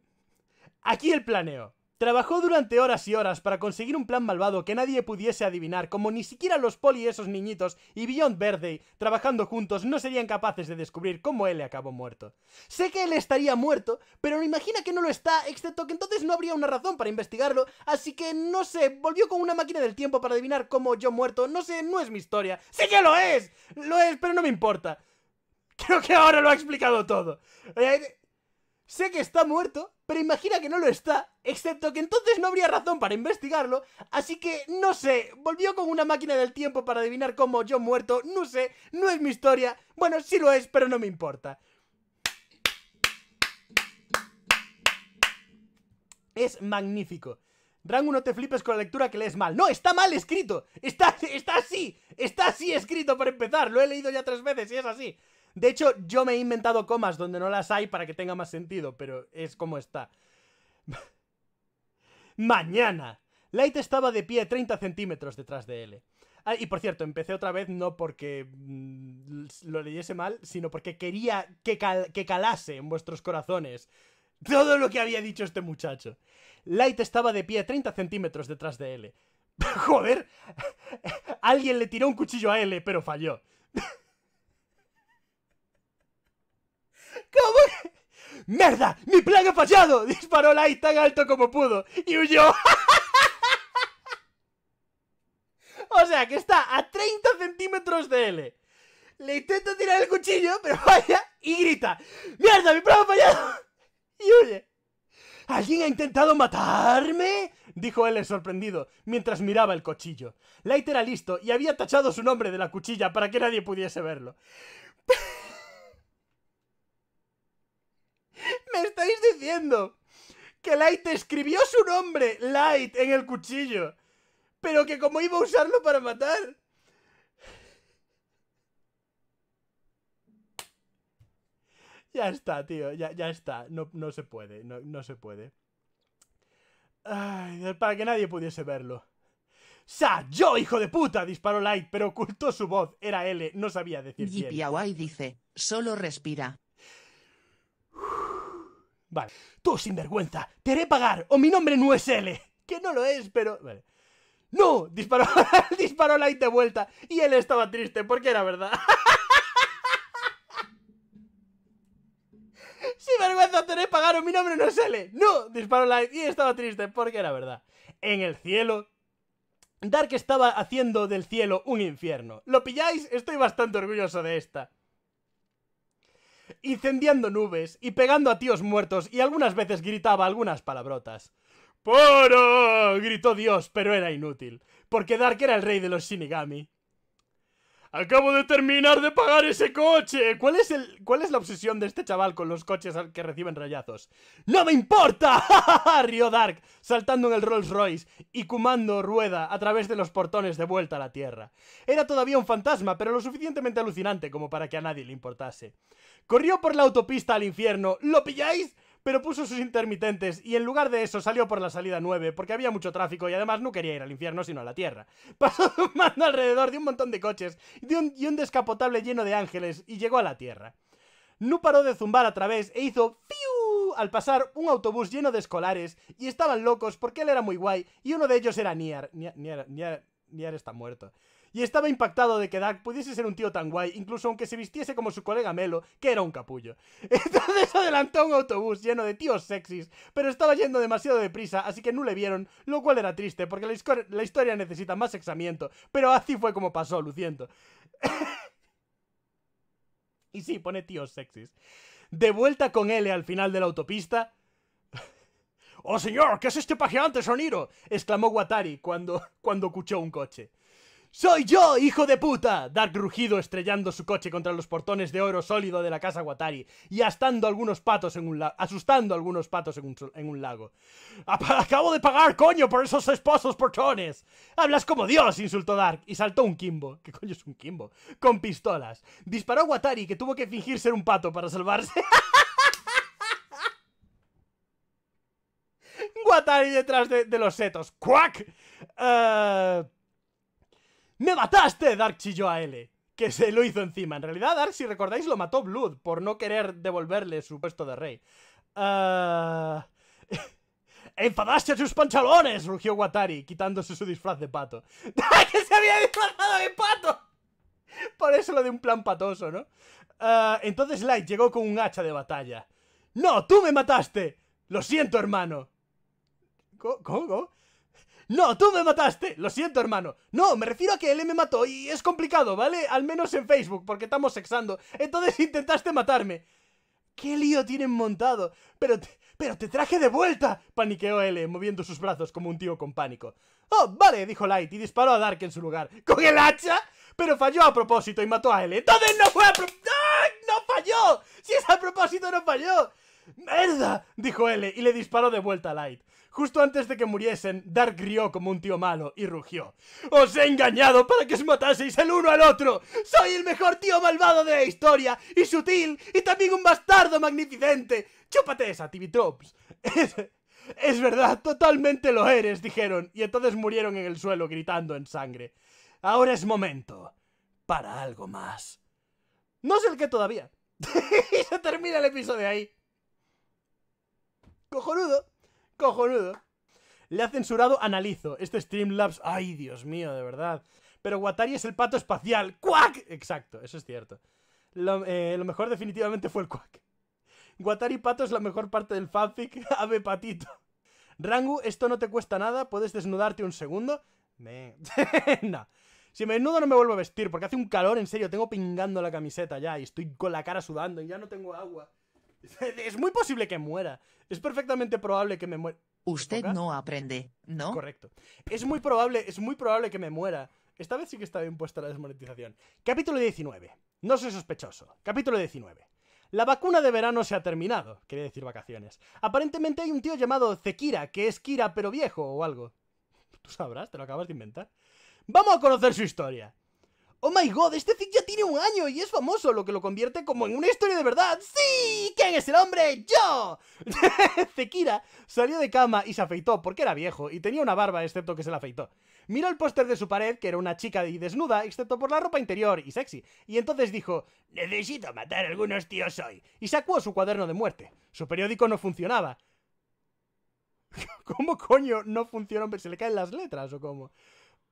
Aquí el planeo. Trabajó durante horas y horas para conseguir un plan malvado que nadie pudiese adivinar, como ni siquiera los Poli esos niñitos y Beyond Verde, trabajando juntos, no serían capaces de descubrir cómo él acabó muerto. Sé que él estaría muerto, pero imagina que no lo está, excepto que entonces no habría una razón para investigarlo, así que no sé, volvió con una máquina del tiempo para adivinar cómo yo muerto, no sé, no es mi historia. ¡SÉ que lo es! Lo es, pero no me importa. Creo que ahora lo ha explicado todo. Eh, sé que está muerto, pero imagina que no lo está, excepto que entonces no habría razón para investigarlo, así que no sé, volvió con una máquina del tiempo para adivinar cómo yo muerto, no sé, no es mi historia, bueno, sí lo es, pero no me importa. Es magnífico. Rango, no te flipes con la lectura que lees mal. No, está mal escrito. Está, está así. Está así escrito para empezar. Lo he leído ya tres veces y es así. De hecho, yo me he inventado comas donde no las hay para que tenga más sentido, pero es como está. Mañana. Light estaba de pie 30 centímetros detrás de L. Ah, y por cierto, empecé otra vez no porque mm, lo leyese mal, sino porque quería que, calase en vuestros corazones todo lo que había dicho este muchacho. Light estaba de pie 30 centímetros detrás de L. Joder, alguien le tiró un cuchillo a L, pero falló. ¿Cómo ¡Mi plan ha fallado! Disparó Light tan alto como pudo y huyó. o sea, que está a 30 centímetros de él. Le intenta tirar el cuchillo, pero vaya y grita. ¡Mierda! ¡Mi plan ha fallado! y huye. ¿Alguien ha intentado matarme? dijo él sorprendido, mientras miraba el cuchillo. Light era listo y había tachado su nombre de la cuchilla para que nadie pudiese verlo. estáis diciendo? Que Light escribió su nombre, Light, en el cuchillo. Pero que como iba a usarlo para matar. Ya está, tío, ya, ya está. No, se puede, no, se puede. para que nadie pudiese verlo. ¡Sa! ¡Yo, hijo de puta! disparó Light, pero ocultó su voz. Era L, no sabía decir bien. dice, solo respira. Vale. Tú sinvergüenza, te haré pagar, o mi nombre no es L. Que no lo es, pero... Vale. ¡No! Disparó, disparó Light de vuelta. Y él estaba triste, porque era verdad. ¡Sin vergüenza te haré pagar, o mi nombre no es L! ¡No! Disparó Light y estaba triste, porque era verdad. En el cielo, Dark estaba haciendo del cielo un infierno. ¿Lo pilláis? Estoy bastante orgulloso de esta incendiando nubes y pegando a tíos muertos y algunas veces gritaba algunas palabrotas. ¡Poro! gritó Dios, pero era inútil, porque Dark era el rey de los Shinigami. Acabo de terminar de pagar ese coche. ¿Cuál es, el, ¿Cuál es la obsesión de este chaval con los coches que reciben rayazos? ¡No me importa! Río Dark, saltando en el Rolls Royce y cumando rueda a través de los portones de vuelta a la Tierra. Era todavía un fantasma, pero lo suficientemente alucinante como para que a nadie le importase. Corrió por la autopista al infierno. ¿Lo pilláis? pero puso sus intermitentes y en lugar de eso salió por la salida 9 porque había mucho tráfico y además no quería ir al infierno sino a la tierra. Pasó mando alrededor de un montón de coches y un descapotable lleno de ángeles y llegó a la tierra. No paró de zumbar a través e hizo ¡fiu! al pasar un autobús lleno de escolares y estaban locos porque él era muy guay y uno de ellos era Niar. Niar Niar está muerto y estaba impactado de que Dak pudiese ser un tío tan guay, incluso aunque se vistiese como su colega Melo, que era un capullo. Entonces adelantó un autobús lleno de tíos sexys, pero estaba yendo demasiado deprisa, así que no le vieron, lo cual era triste, porque la, historia necesita más examiento, pero así fue como pasó, Luciendo. y sí, pone tíos sexys. De vuelta con L al final de la autopista, ¡Oh, señor! ¿Qué es este pajeante sonido? exclamó Watari cuando, cuando escuchó un coche. ¡Soy yo, hijo de puta! Dark rugido estrellando su coche contra los portones de oro sólido de la casa Guatari y astando algunos patos en un asustando algunos patos en un, lago. ¡Acabo de pagar, coño, por esos esposos portones! ¡Hablas como Dios! insultó Dark y saltó un Kimbo. ¿Qué coño es un Kimbo? Con pistolas. Disparó Guatari que tuvo que fingir ser un pato para salvarse. Guatari detrás de, los setos. ¡Cuac! Eh... ¡Me mataste! Dark chilló a L. Que se lo hizo encima. En realidad, Dark, si recordáis, lo mató Blood por no querer devolverle su puesto de rey. Ah, ¡Enfadaste a sus pantalones! rugió Watari, quitándose su disfraz de pato. ¡Ah, ¡Que se había disfrazado de pato! Por eso lo de un plan patoso, ¿no? Ah, entonces Light llegó con un hacha de batalla. ¡No! ¡Tú me mataste! ¡Lo siento, hermano! ¿Cómo? No, tú me mataste. Lo siento, hermano. No, me refiero a que él me mató y es complicado, ¿vale? Al menos en Facebook, porque estamos sexando. Entonces intentaste matarme. ¿Qué lío tienen montado? Pero te, pero te traje de vuelta, paniqueó L, moviendo sus brazos como un tío con pánico. Oh, vale, dijo Light y disparó a Dark en su lugar. ¿Con el hacha? Pero falló a propósito y mató a L. ¡Entonces no fue a propósito! ¡No falló! ¡Si es a propósito, no falló! ¡Merda! dijo L y le disparó de vuelta a Light justo antes de que muriesen, Dark rió como un tío malo y rugió. ¡Os he engañado para que os mataseis el uno al otro! ¡Soy el mejor tío malvado de la historia! ¡Y sutil! ¡Y también un bastardo magnificente! ¡Chúpate esa, Tibitrops! Es, es verdad, totalmente lo eres, dijeron, y entonces murieron en el suelo gritando en sangre. Ahora es momento para algo más. No sé el qué todavía. y se termina el episodio ahí. Cojonudo cojonudo. Le ha censurado Analizo. Este Streamlabs. Ay, Dios mío, de verdad. Pero Guatari es el pato espacial. ¡Cuac! Exacto, eso es cierto. Lo, eh, mejor definitivamente fue el cuac. Watari pato es la mejor parte del fanfic. Ave patito. Rangu, esto no te cuesta nada. Puedes desnudarte un segundo. Me... Si me desnudo no me vuelvo a vestir porque hace un calor, en serio. Tengo pingando la camiseta ya y estoy con la cara sudando y ya no tengo agua. Es muy posible que muera. Es perfectamente probable que me muera. Usted no aprende, ¿no? Correcto. Es muy probable, es muy probable que me muera. Esta vez sí que está bien puesta la desmonetización. Capítulo 19. No soy sospechoso. Capítulo 19. La vacuna de verano se ha terminado, quería decir vacaciones. Aparentemente hay un tío llamado Zekira, que es Kira pero viejo o algo. Tú sabrás, te lo acabas de inventar. Vamos a conocer su historia. ¡Oh my god! Este Zig ya tiene un año y es famoso, lo que lo convierte como en una historia de verdad. ¡Sí! ¿Quién es el hombre? ¡Yo! Zekira salió de cama y se afeitó porque era viejo y tenía una barba, excepto que se la afeitó. Miró el póster de su pared, que era una chica y desnuda, excepto por la ropa interior y sexy, y entonces dijo: Necesito matar a algunos tíos hoy. Y sacó su cuaderno de muerte. Su periódico no funcionaba. ¿Cómo coño no funciona? ¿Se le caen las letras o cómo?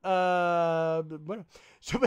Ah, bueno, su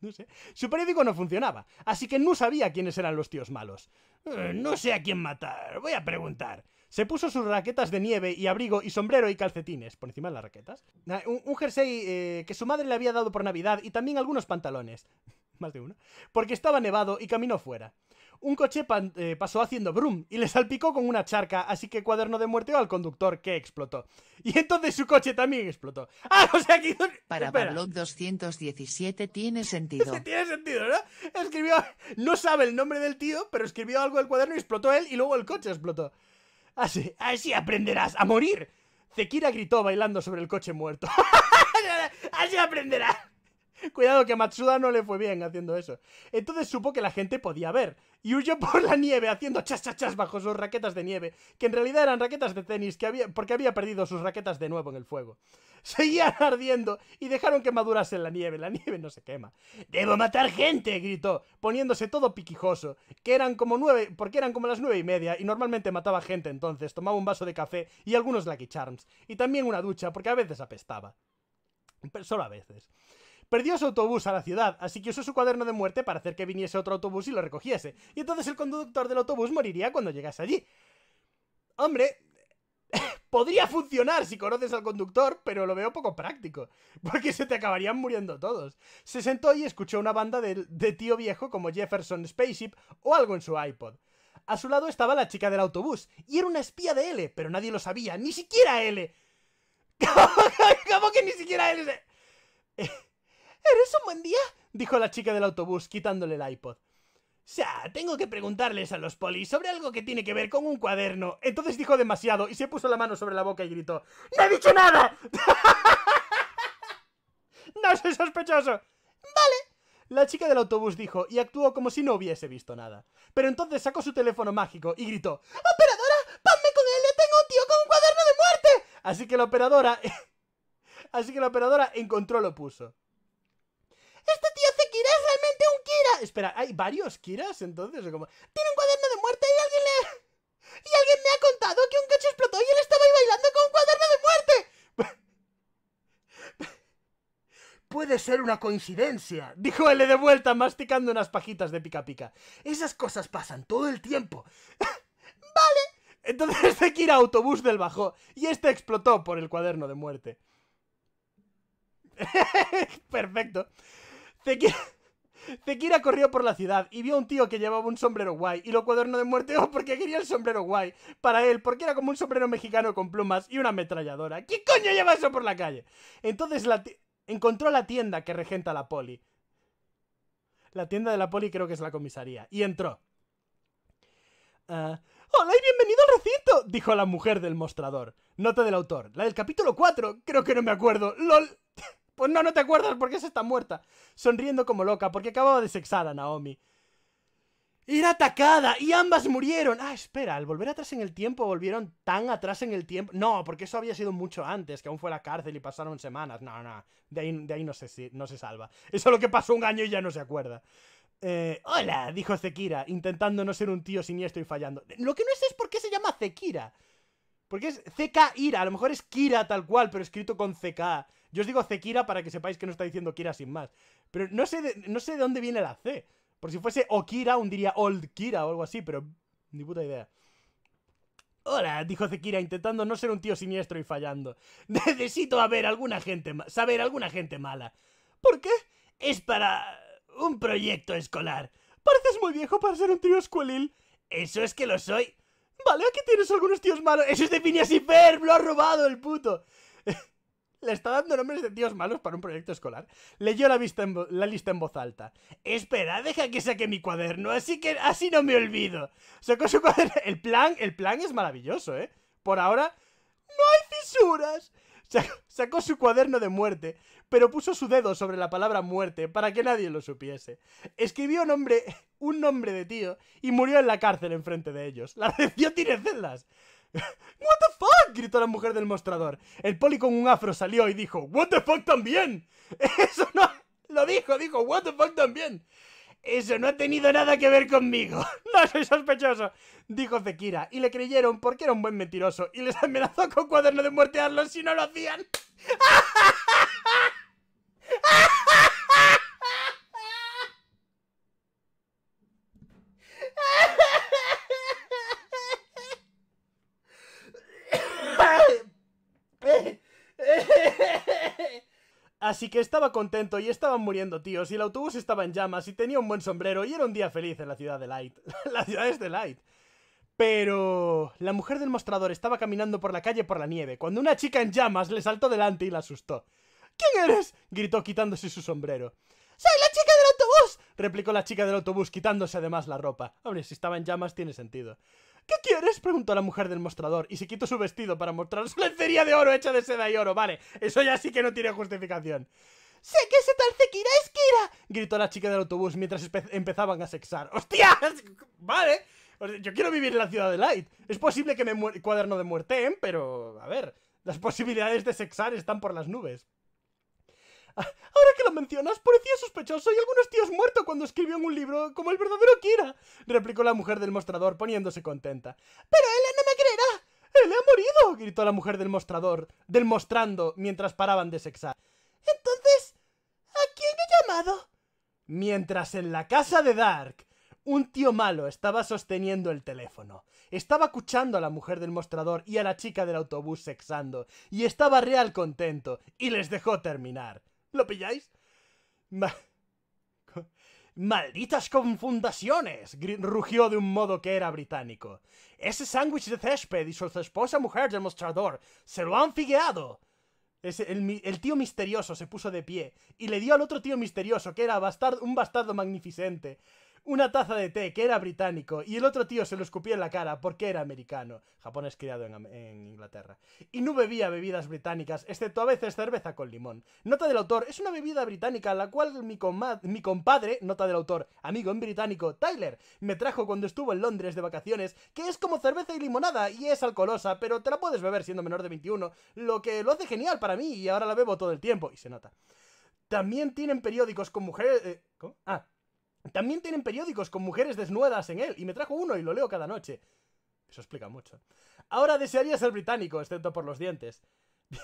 no sé. Su periódico no funcionaba, así que no sabía quiénes eran los tíos malos. Eh, no sé a quién matar, voy a preguntar. Se puso sus raquetas de nieve y abrigo y sombrero y calcetines por encima de las raquetas. Ah, un, jersey eh, que su madre le había dado por Navidad y también algunos pantalones. Más de uno. Porque estaba nevado y caminó fuera un coche eh, pasó haciendo brum y le salpicó con una charca, así que cuaderno de muerte al conductor que explotó. Y entonces su coche también explotó. Ah, o sea que... Para Pavlov 217 tiene sentido. tiene sentido, ¿no? Escribió... No sabe el nombre del tío, pero escribió algo del cuaderno y explotó él y luego el coche explotó. Así, así aprenderás a morir. Zekira gritó bailando sobre el coche muerto. así aprenderás. Cuidado que a Matsuda no le fue bien haciendo eso. Entonces supo que la gente podía ver. Y huyó por la nieve haciendo chas chas chas bajo sus raquetas de nieve, que en realidad eran raquetas de tenis que había, porque había perdido sus raquetas de nuevo en el fuego. Seguían ardiendo y dejaron que madurase la nieve. La nieve no se quema. ¡Debo matar gente! gritó, poniéndose todo piquijoso, que eran como nueve, porque eran como las nueve y media y normalmente mataba gente entonces, tomaba un vaso de café y algunos Lucky Charms, y también una ducha, porque a veces apestaba. solo a veces. Perdió su autobús a la ciudad, así que usó su cuaderno de muerte para hacer que viniese otro autobús y lo recogiese. Y entonces el conductor del autobús moriría cuando llegase allí. Hombre, podría funcionar si conoces al conductor, pero lo veo poco práctico, porque se te acabarían muriendo todos. Se sentó y escuchó una banda de, tío viejo como Jefferson Spaceship o algo en su iPod. A su lado estaba la chica del autobús, y era una espía de L, pero nadie lo sabía, ni siquiera L. ¿Cómo, que ni siquiera L? ¡Eres un buen día! dijo la chica del autobús, quitándole el iPod. Sea, tengo que preguntarles a los polis sobre algo que tiene que ver con un cuaderno. Entonces dijo demasiado y se puso la mano sobre la boca y gritó: ¡No he dicho nada! ¡No soy sospechoso! Vale. La chica del autobús dijo y actuó como si no hubiese visto nada. Pero entonces sacó su teléfono mágico y gritó: ¡Operadora! pásame con él! ¡Tengo un tío con un cuaderno de muerte! Así que la operadora. Así que la operadora encontró lo puso. Espera, ¿hay varios Kiras entonces? Tiene un cuaderno de muerte y alguien le... Y alguien me ha contado que un cacho explotó y él estaba ahí bailando con un cuaderno de muerte. Puede ser una coincidencia, dijo él de vuelta masticando unas pajitas de pica pica. Esas cosas pasan todo el tiempo. vale. Entonces este autobús del bajo y este explotó por el cuaderno de muerte. Perfecto. Zekira... Zekira corrió por la ciudad y vio a un tío que llevaba un sombrero guay y lo cuaderno de muerte oh, porque quería el sombrero guay para él, porque era como un sombrero mexicano con plumas y una ametralladora. ¿Qué coño lleva eso por la calle? Entonces la encontró la tienda que regenta la poli. La tienda de la poli creo que es la comisaría. Y entró. Ah, ¡Hola y bienvenido al recinto! Dijo la mujer del mostrador. Nota del autor. La del capítulo 4. Creo que no me acuerdo. ¡Lol! Pues no, no te acuerdas porque esa está muerta. Sonriendo como loca, porque acababa de sexar a Naomi. Era atacada y ambas murieron. Ah, espera, al volver atrás en el tiempo, volvieron tan atrás en el tiempo. No, porque eso había sido mucho antes, que aún fue a la cárcel y pasaron semanas. No, no, de ahí, de ahí no, se, no se salva. Eso es lo que pasó un año y ya no se acuerda. Eh, hola, dijo Zekira, intentando no ser un tío siniestro y fallando. Lo que no sé es por qué se llama Zekira. Porque es CK Ira, a lo mejor es Kira tal cual, pero escrito con CK. Yo os digo Zekira para que sepáis que no está diciendo Kira sin más. Pero no sé, de, no sé dónde viene la C. Por si fuese Okira, un diría Old Kira o algo así, pero ni puta idea. Hola, dijo Zekira, intentando no ser un tío siniestro y fallando. Necesito haber alguna gente saber alguna gente mala. ¿Por qué? Es para un proyecto escolar. Pareces muy viejo para ser un tío escuelil. Eso es que lo soy. Vale, aquí tienes algunos tíos malos. Eso es de Phineas y lo ha robado el puto le está dando nombres de tíos malos para un proyecto escolar. Leyó la, la lista en voz alta. Espera, deja que saque mi cuaderno, así que así no me olvido. Sacó su cuaderno. El plan, el plan es maravilloso, ¿eh? Por ahora, no hay fisuras. Sacó, su cuaderno de muerte, pero puso su dedo sobre la palabra muerte para que nadie lo supiese. Escribió nombre, un nombre de tío y murió en la cárcel enfrente de ellos. La recepción tiene celdas. ¿What the fuck? gritó la mujer del mostrador. El poli con un afro salió y dijo, ¿What the fuck también? Eso no. Lo dijo, dijo, ¿What the fuck también? Eso no ha tenido nada que ver conmigo. No soy sospechoso, dijo Zekira, y le creyeron porque era un buen mentiroso y les amenazó con cuaderno de muertearlos si no lo hacían. Así que estaba contento y estaban muriendo tíos, y el autobús estaba en llamas, y tenía un buen sombrero, y era un día feliz en la ciudad de Light. la ciudad es de Light. Pero... La mujer del mostrador estaba caminando por la calle por la nieve, cuando una chica en llamas le saltó delante y la asustó. ¿Quién eres? gritó quitándose su sombrero. ¡Soy la chica del autobús! replicó la chica del autobús quitándose además la ropa. Hombre, si estaba en llamas tiene sentido. ¿Qué quieres? preguntó la mujer del mostrador y se quitó su vestido para mostrar su lencería de oro hecha de seda y oro. Vale, eso ya sí que no tiene justificación. ¡Sé que ese tal Zekira es Kira! gritó la chica del autobús mientras empezaban a sexar. ¡Hostia! Vale. Yo quiero vivir en la ciudad de Light. Es posible que me cuaderno de muerte, ¿eh? pero... A ver, las posibilidades de sexar están por las nubes. Ahora que lo mencionas, parecía sospechoso y algunos tíos muertos cuando escribió un libro como el verdadero Kira, replicó la mujer del mostrador poniéndose contenta. Pero él no me creerá. Él ha morido, gritó la mujer del mostrador, del mostrando, mientras paraban de sexar. Entonces, ¿a quién he llamado? Mientras en la casa de Dark, un tío malo estaba sosteniendo el teléfono. Estaba escuchando a la mujer del mostrador y a la chica del autobús sexando, y estaba real contento, y les dejó terminar. ¿Lo pilláis? ¡Malditas confundaciones! rugió de un modo que era británico. Ese sándwich de césped y su esposa mujer del mostrador se lo han figueado. el, tío misterioso se puso de pie y le dio al otro tío misterioso, que era un bastardo magnificente, una taza de té que era británico y el otro tío se lo escupía en la cara porque era americano. Japón es criado en, Inglaterra. Y no bebía bebidas británicas, excepto a veces cerveza con limón. Nota del autor, es una bebida británica la cual mi, mi compadre, nota del autor, amigo en británico, Tyler, me trajo cuando estuvo en Londres de vacaciones, que es como cerveza y limonada y es alcoholosa, pero te la puedes beber siendo menor de 21, lo que lo hace genial para mí y ahora la bebo todo el tiempo y se nota. También tienen periódicos con mujeres... Eh, ¿Cómo? Ah, también tienen periódicos con mujeres desnudas en él, y me trajo uno y lo leo cada noche. Eso explica mucho. Ahora desearía ser británico, excepto por los dientes.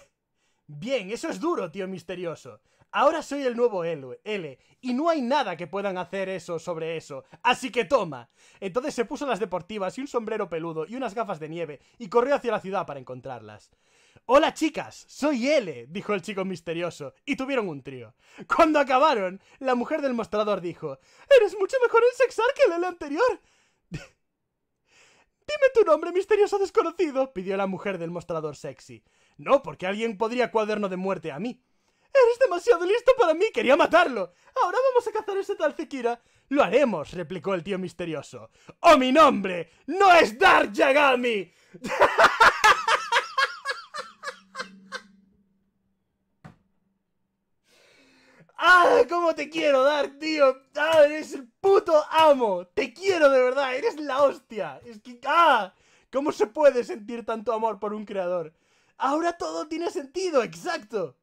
Bien, eso es duro, tío misterioso. Ahora soy el nuevo L, L, y no hay nada que puedan hacer eso sobre eso, así que toma. Entonces se puso las deportivas y un sombrero peludo y unas gafas de nieve, y corrió hacia la ciudad para encontrarlas. Hola chicas, soy L, dijo el chico misterioso, y tuvieron un trío. Cuando acabaron, la mujer del mostrador dijo, Eres mucho mejor en sexar que el el anterior. Dime tu nombre, misterioso desconocido, pidió la mujer del mostrador sexy. No, porque alguien podría cuaderno de muerte a mí. Eres demasiado listo para mí, quería matarlo. Ahora vamos a cazar ese tal Zekira. Lo haremos, replicó el tío misterioso. ¡Oh, mi nombre! ¡No es Dar Yagami! ¡Ah! ¿Cómo te quiero, Dark, tío? ¡Ah! Eres el puto amo. Te quiero de verdad. Eres la hostia. Es que... ¡Ah! ¿Cómo se puede sentir tanto amor por un creador? Ahora todo tiene sentido, exacto.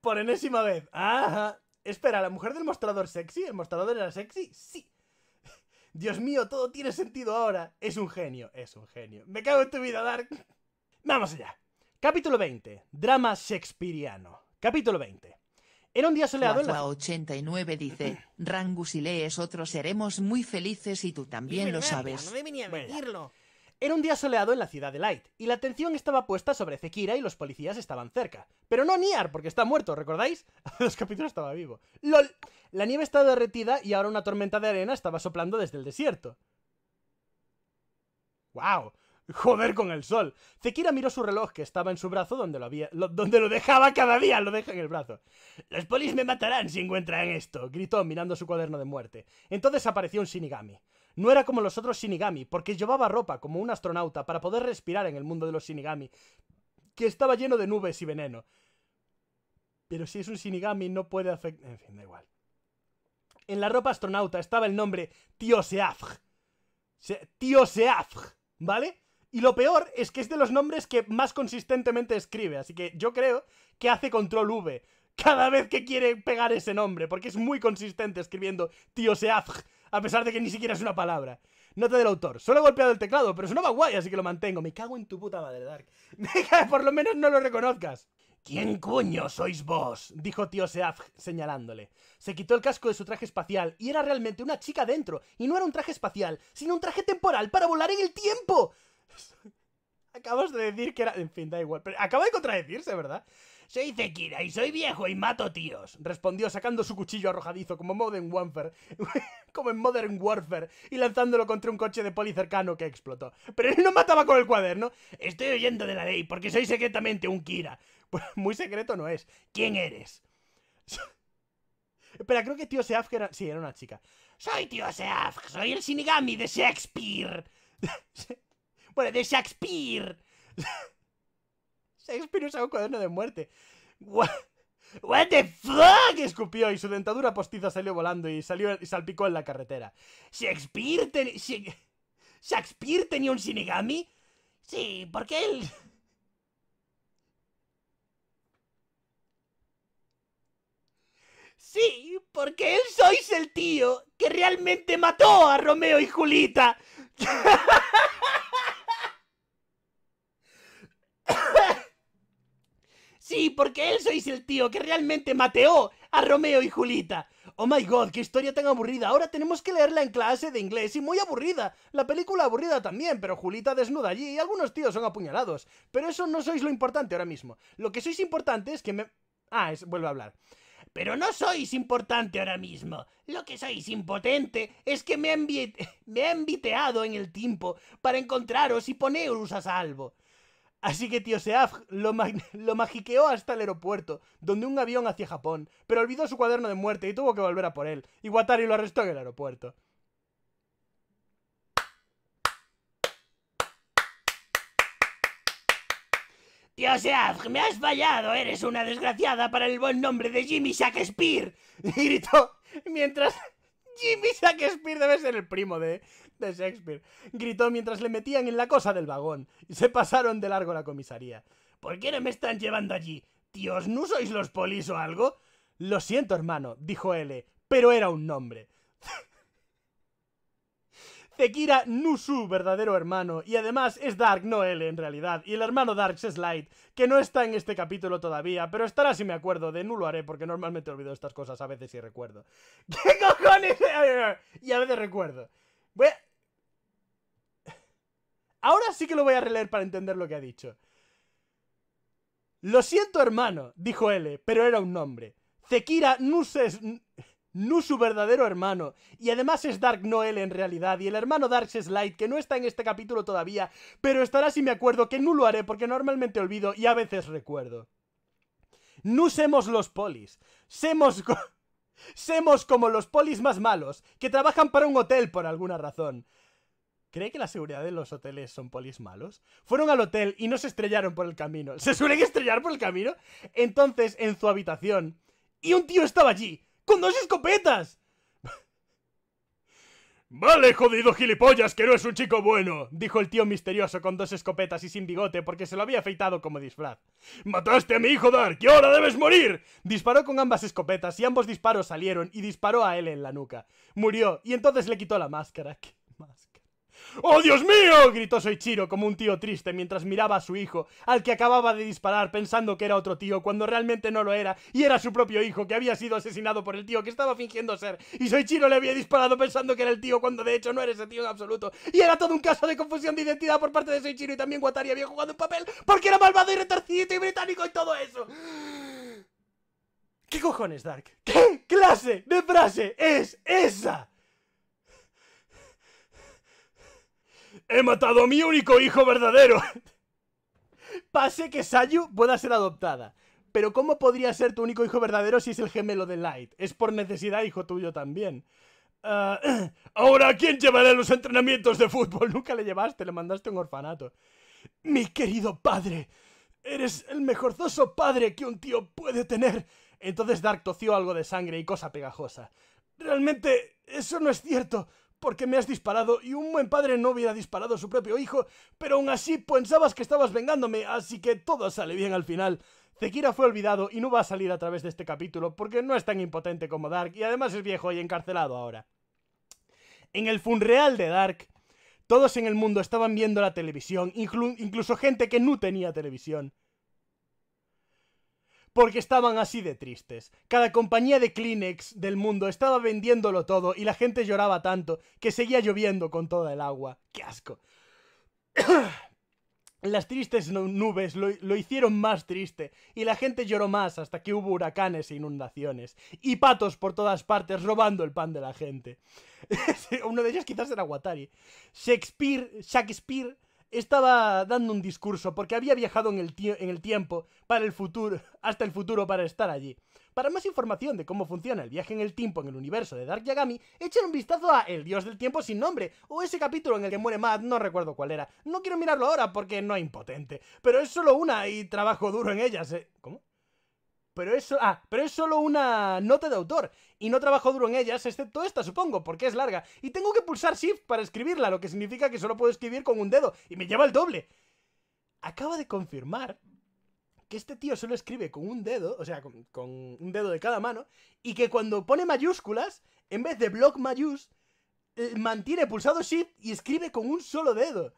Por enésima vez. Ajá. Espera, ¿la mujer del mostrador sexy? ¿El mostrador era sexy? Sí. Dios mío, todo tiene sentido ahora. Es un genio, es un genio. Me cago en tu vida, Dark. Vamos allá. Capítulo 20. Drama shakespeariano. Capítulo 20. Era un día soleado. en la... 89 dice, Rangus seremos muy felices y tú también lo sabes. No Era un día soleado en la ciudad de Light, y la atención estaba puesta sobre Zekira y los policías estaban cerca. Pero no Niar, porque está muerto, ¿recordáis? Los capítulos estaba vivo. ¡Lol! La nieve estaba derretida y ahora una tormenta de arena estaba soplando desde el desierto. ¡Wow! joder con el sol. Zekira miró su reloj que estaba en su brazo donde lo, había, donde lo dejaba cada día, lo deja en el brazo. Los polis me matarán si encuentran esto, gritó mirando su cuaderno de muerte. Entonces apareció un Shinigami. No era como los otros Shinigami, porque llevaba ropa como un astronauta para poder respirar en el mundo de los Shinigami, que estaba lleno de nubes y veneno. Pero si es un Shinigami no puede afectar... En fin, da igual. En la ropa astronauta estaba el nombre Tio Seafg. ¡Tio Tío ¿vale? Y lo peor es que es de los nombres que más consistentemente escribe, así que yo creo que hace control V cada vez que quiere pegar ese nombre, porque es muy consistente escribiendo tío Seafg, a pesar de que ni siquiera es una palabra. Nota del autor. Solo he golpeado el teclado, pero va guay, así que lo mantengo. Me cago en tu puta madre, Dark. Por lo menos no lo reconozcas. ¿Quién coño sois vos? dijo tío Seaf señalándole. Se quitó el casco de su traje espacial y era realmente una chica dentro, y no era un traje espacial, sino un traje temporal para volar en el tiempo. Acabas de decir que era. En fin, da igual. Pero acaba de contradecirse, ¿verdad? Soy Kira y soy viejo y mato tíos. Respondió sacando su cuchillo arrojadizo como Modern Warfare. como en Modern Warfare. Y lanzándolo contra un coche de poli cercano que explotó. Pero él no mataba con el cuaderno. Estoy oyendo de la ley porque soy secretamente un Kira. Pues muy secreto no es. ¿Quién eres? Espera, creo que tío Seaf era. Sí, era una chica. Soy tío Seaf, soy el Shinigami de Shakespeare. Bueno, de Shakespeare. Shakespeare usaba un cuaderno de muerte. What, the fuck? escupió y su dentadura postiza salió volando y, salió, y salpicó en la carretera. Shakespeare tenía... Shakespeare tenía un Shinigami. Sí, porque él... Sí, porque él sois el tío que realmente mató a Romeo y Julita. Sí, porque él sois el tío que realmente mateó a Romeo y Julita. Oh my god, qué historia tan aburrida. Ahora tenemos que leerla en clase de inglés y muy aburrida. La película aburrida también, pero Julita desnuda allí y algunos tíos son apuñalados. Pero eso no sois lo importante ahora mismo. Lo que sois importante es que me... Ah, vuelvo a hablar. Pero no sois importante ahora mismo. Lo que sois impotente es que me he me en el tiempo para encontraros y poneros a salvo. Así que tío Seaf lo, magiqueó hasta el aeropuerto, donde un avión hacia Japón, pero olvidó su cuaderno de muerte y tuvo que volver a por él. Y Watari lo arrestó en el aeropuerto. Tío Seaf, me has fallado, eres una desgraciada para el buen nombre de Jimmy Shakespeare. Spear. gritó mientras... Jimmy Shakespeare debe ser el primo de de Shakespeare, gritó mientras le metían en la cosa del vagón, y se pasaron de largo la comisaría. ¿Por qué no me están llevando allí? Tíos, ¿no sois los polis o algo? Lo siento, hermano, dijo L, pero era un nombre. Zekira Nusu, verdadero hermano, y además es Dark, no L en realidad, y el hermano Dark es Light, que no está en este capítulo todavía, pero estará si me acuerdo de no lo haré, porque normalmente olvido estas cosas a veces y recuerdo. ¿Qué cojones? y a veces recuerdo. Voy a... Ahora sí que lo voy a releer para entender lo que ha dicho. Lo siento, hermano, dijo L, pero era un nombre. Zekira Nus es Nus su verdadero hermano. Y además es Dark Noel en realidad. Y el hermano Dark es Light, que no está en este capítulo todavía. Pero estará si me acuerdo, que no lo haré porque normalmente olvido y a veces recuerdo. No los polis. Semos... semos como los polis más malos, que trabajan para un hotel por alguna razón. ¿Cree que la seguridad de los hoteles son polis malos? Fueron al hotel y no se estrellaron por el camino. ¿Se suelen estrellar por el camino? Entonces, en su habitación. Y un tío estaba allí, con dos escopetas. Vale, jodido gilipollas, que no es un chico bueno, dijo el tío misterioso con dos escopetas y sin bigote porque se lo había afeitado como disfraz. Mataste a mi hijo Dark, y ahora debes morir. Disparó con ambas escopetas y ambos disparos salieron y disparó a él en la nuca. Murió y entonces le quitó la máscara. ¡Oh, Dios mío! gritó Soichiro como un tío triste mientras miraba a su hijo, al que acababa de disparar pensando que era otro tío cuando realmente no lo era y era su propio hijo que había sido asesinado por el tío que estaba fingiendo ser y Soichiro le había disparado pensando que era el tío cuando de hecho no era ese tío en absoluto y era todo un caso de confusión de identidad por parte de Soichiro y también Guatari había jugado un papel porque era malvado y retorcido y británico y todo eso. ¿Qué cojones, Dark? ¿Qué clase de frase es esa? He matado a mi único hijo verdadero. Pase que Sayu pueda ser adoptada. Pero ¿cómo podría ser tu único hijo verdadero si es el gemelo de Light? Es por necesidad hijo tuyo también. Ah, ahora, ¿a quién llevaré los entrenamientos de fútbol? Nunca le llevaste, le mandaste a un orfanato. Mi querido padre, eres el mejorzoso padre que un tío puede tener. Entonces Dark toció algo de sangre y cosa pegajosa. Realmente, eso no es cierto porque me has disparado y un buen padre no hubiera disparado a su propio hijo, pero aún así pensabas que estabas vengándome, así que todo sale bien al final. Zekira fue olvidado y no va a salir a través de este capítulo porque no es tan impotente como Dark y además es viejo y encarcelado ahora. En el funreal de Dark, todos en el mundo estaban viendo la televisión, incluso gente que no tenía televisión porque estaban así de tristes. Cada compañía de Kleenex del mundo estaba vendiéndolo todo y la gente lloraba tanto que seguía lloviendo con toda el agua. ¡Qué asco! Las tristes nubes lo, hicieron más triste y la gente lloró más hasta que hubo huracanes e inundaciones y patos por todas partes robando el pan de la gente. Uno de ellos quizás era Watari. Shakespeare, Shakespeare estaba dando un discurso porque había viajado en el, en el, tiempo para el futuro, hasta el futuro para estar allí. Para más información de cómo funciona el viaje en el tiempo en el universo de Dark Yagami, echen un vistazo a El Dios del Tiempo sin nombre o ese capítulo en el que muere Matt, no recuerdo cuál era. No quiero mirarlo ahora porque no es impotente, pero es solo una y trabajo duro en ellas. ¿eh? ¿Cómo? Pero eso, ah, pero es solo una nota de autor, y no trabajo duro en ellas, excepto esta, supongo, porque es larga, y tengo que pulsar Shift para escribirla, lo que significa que solo puedo escribir con un dedo, y me lleva el doble. Acaba de confirmar que este tío solo escribe con un dedo, o sea, con, con un dedo de cada mano, y que cuando pone mayúsculas, en vez de block mayús, eh, mantiene pulsado Shift y escribe con un solo dedo.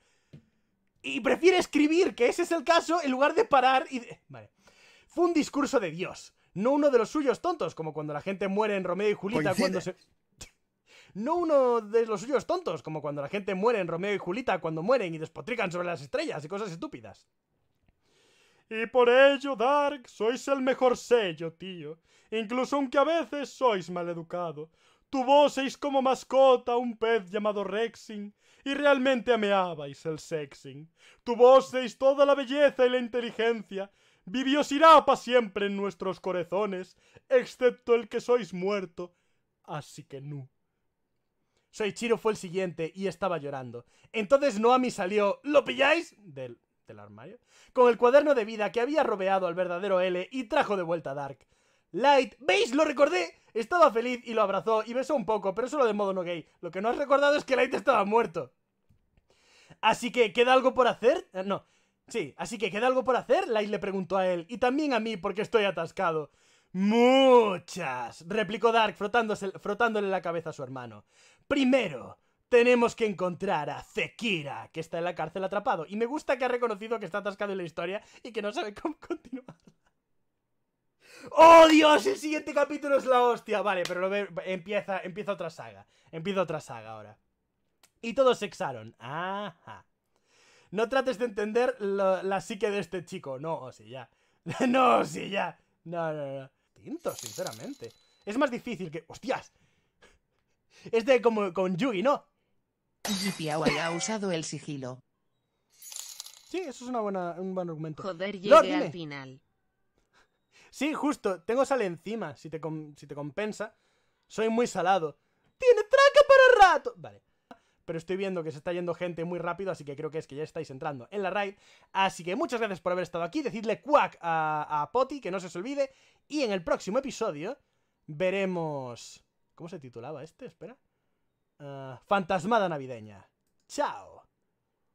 Y prefiere escribir, que ese es el caso, en lugar de parar y... Vale. Fue un discurso de Dios, no uno de los suyos tontos, como cuando la gente muere en Romeo y Julieta cuando se... No uno de los suyos tontos, como cuando la gente muere en Romeo y Julieta cuando mueren y despotrican sobre las estrellas y cosas estúpidas. Y por ello, Dark, sois el mejor sello, tío. Incluso aunque a veces sois maleducado. Tu sois como mascota un pez llamado Rexing, y realmente ameabais el sexing. Tu sois toda la belleza y la inteligencia vivió para siempre en nuestros corazones, excepto el que sois muerto, así que no. Soichiro fue el siguiente y estaba llorando. Entonces Noami salió, ¿lo pilláis? Del, del armario. Con el cuaderno de vida que había robeado al verdadero L y trajo de vuelta a Dark. Light, ¿veis? Lo recordé. Estaba feliz y lo abrazó y besó un poco, pero solo de modo no gay. Lo que no has recordado es que Light estaba muerto. Así que, ¿queda algo por hacer? Eh, no, Sí, así que queda algo por hacer, Light le preguntó a él, y también a mí porque estoy atascado. Muchas, replicó Dark frotándose, frotándole la cabeza a su hermano. Primero, tenemos que encontrar a Zekira, que está en la cárcel atrapado, y me gusta que ha reconocido que está atascado en la historia y que no sabe cómo continuar. ¡Oh, Dios! El siguiente capítulo es la hostia. Vale, pero lo empieza, empieza otra saga. Empieza otra saga ahora. Y todos sexaron. Ajá. No trates de entender la psique de este chico. No, o oh, si ya. no, o oh, si ya. No, no, no. Tinto, sinceramente. Es más difícil que... ¡Hostias! Es de como con Yugi, ¿no? Yugi ha usado el sigilo. Sí, eso es una buena, un buen argumento. Joder, llegar al final. Sí, justo. Tengo sal encima, si te, si te compensa. Soy muy salado. ¡Tiene traca para rato! Vale pero estoy viendo que se está yendo gente muy rápido, así que creo que es que ya estáis entrando en la raid. Así que muchas gracias por haber estado aquí, decidle cuac a, Poti, que no se os olvide, y en el próximo episodio veremos... ¿Cómo se titulaba este? Espera. Ah, Fantasmada navideña. ¡Chao!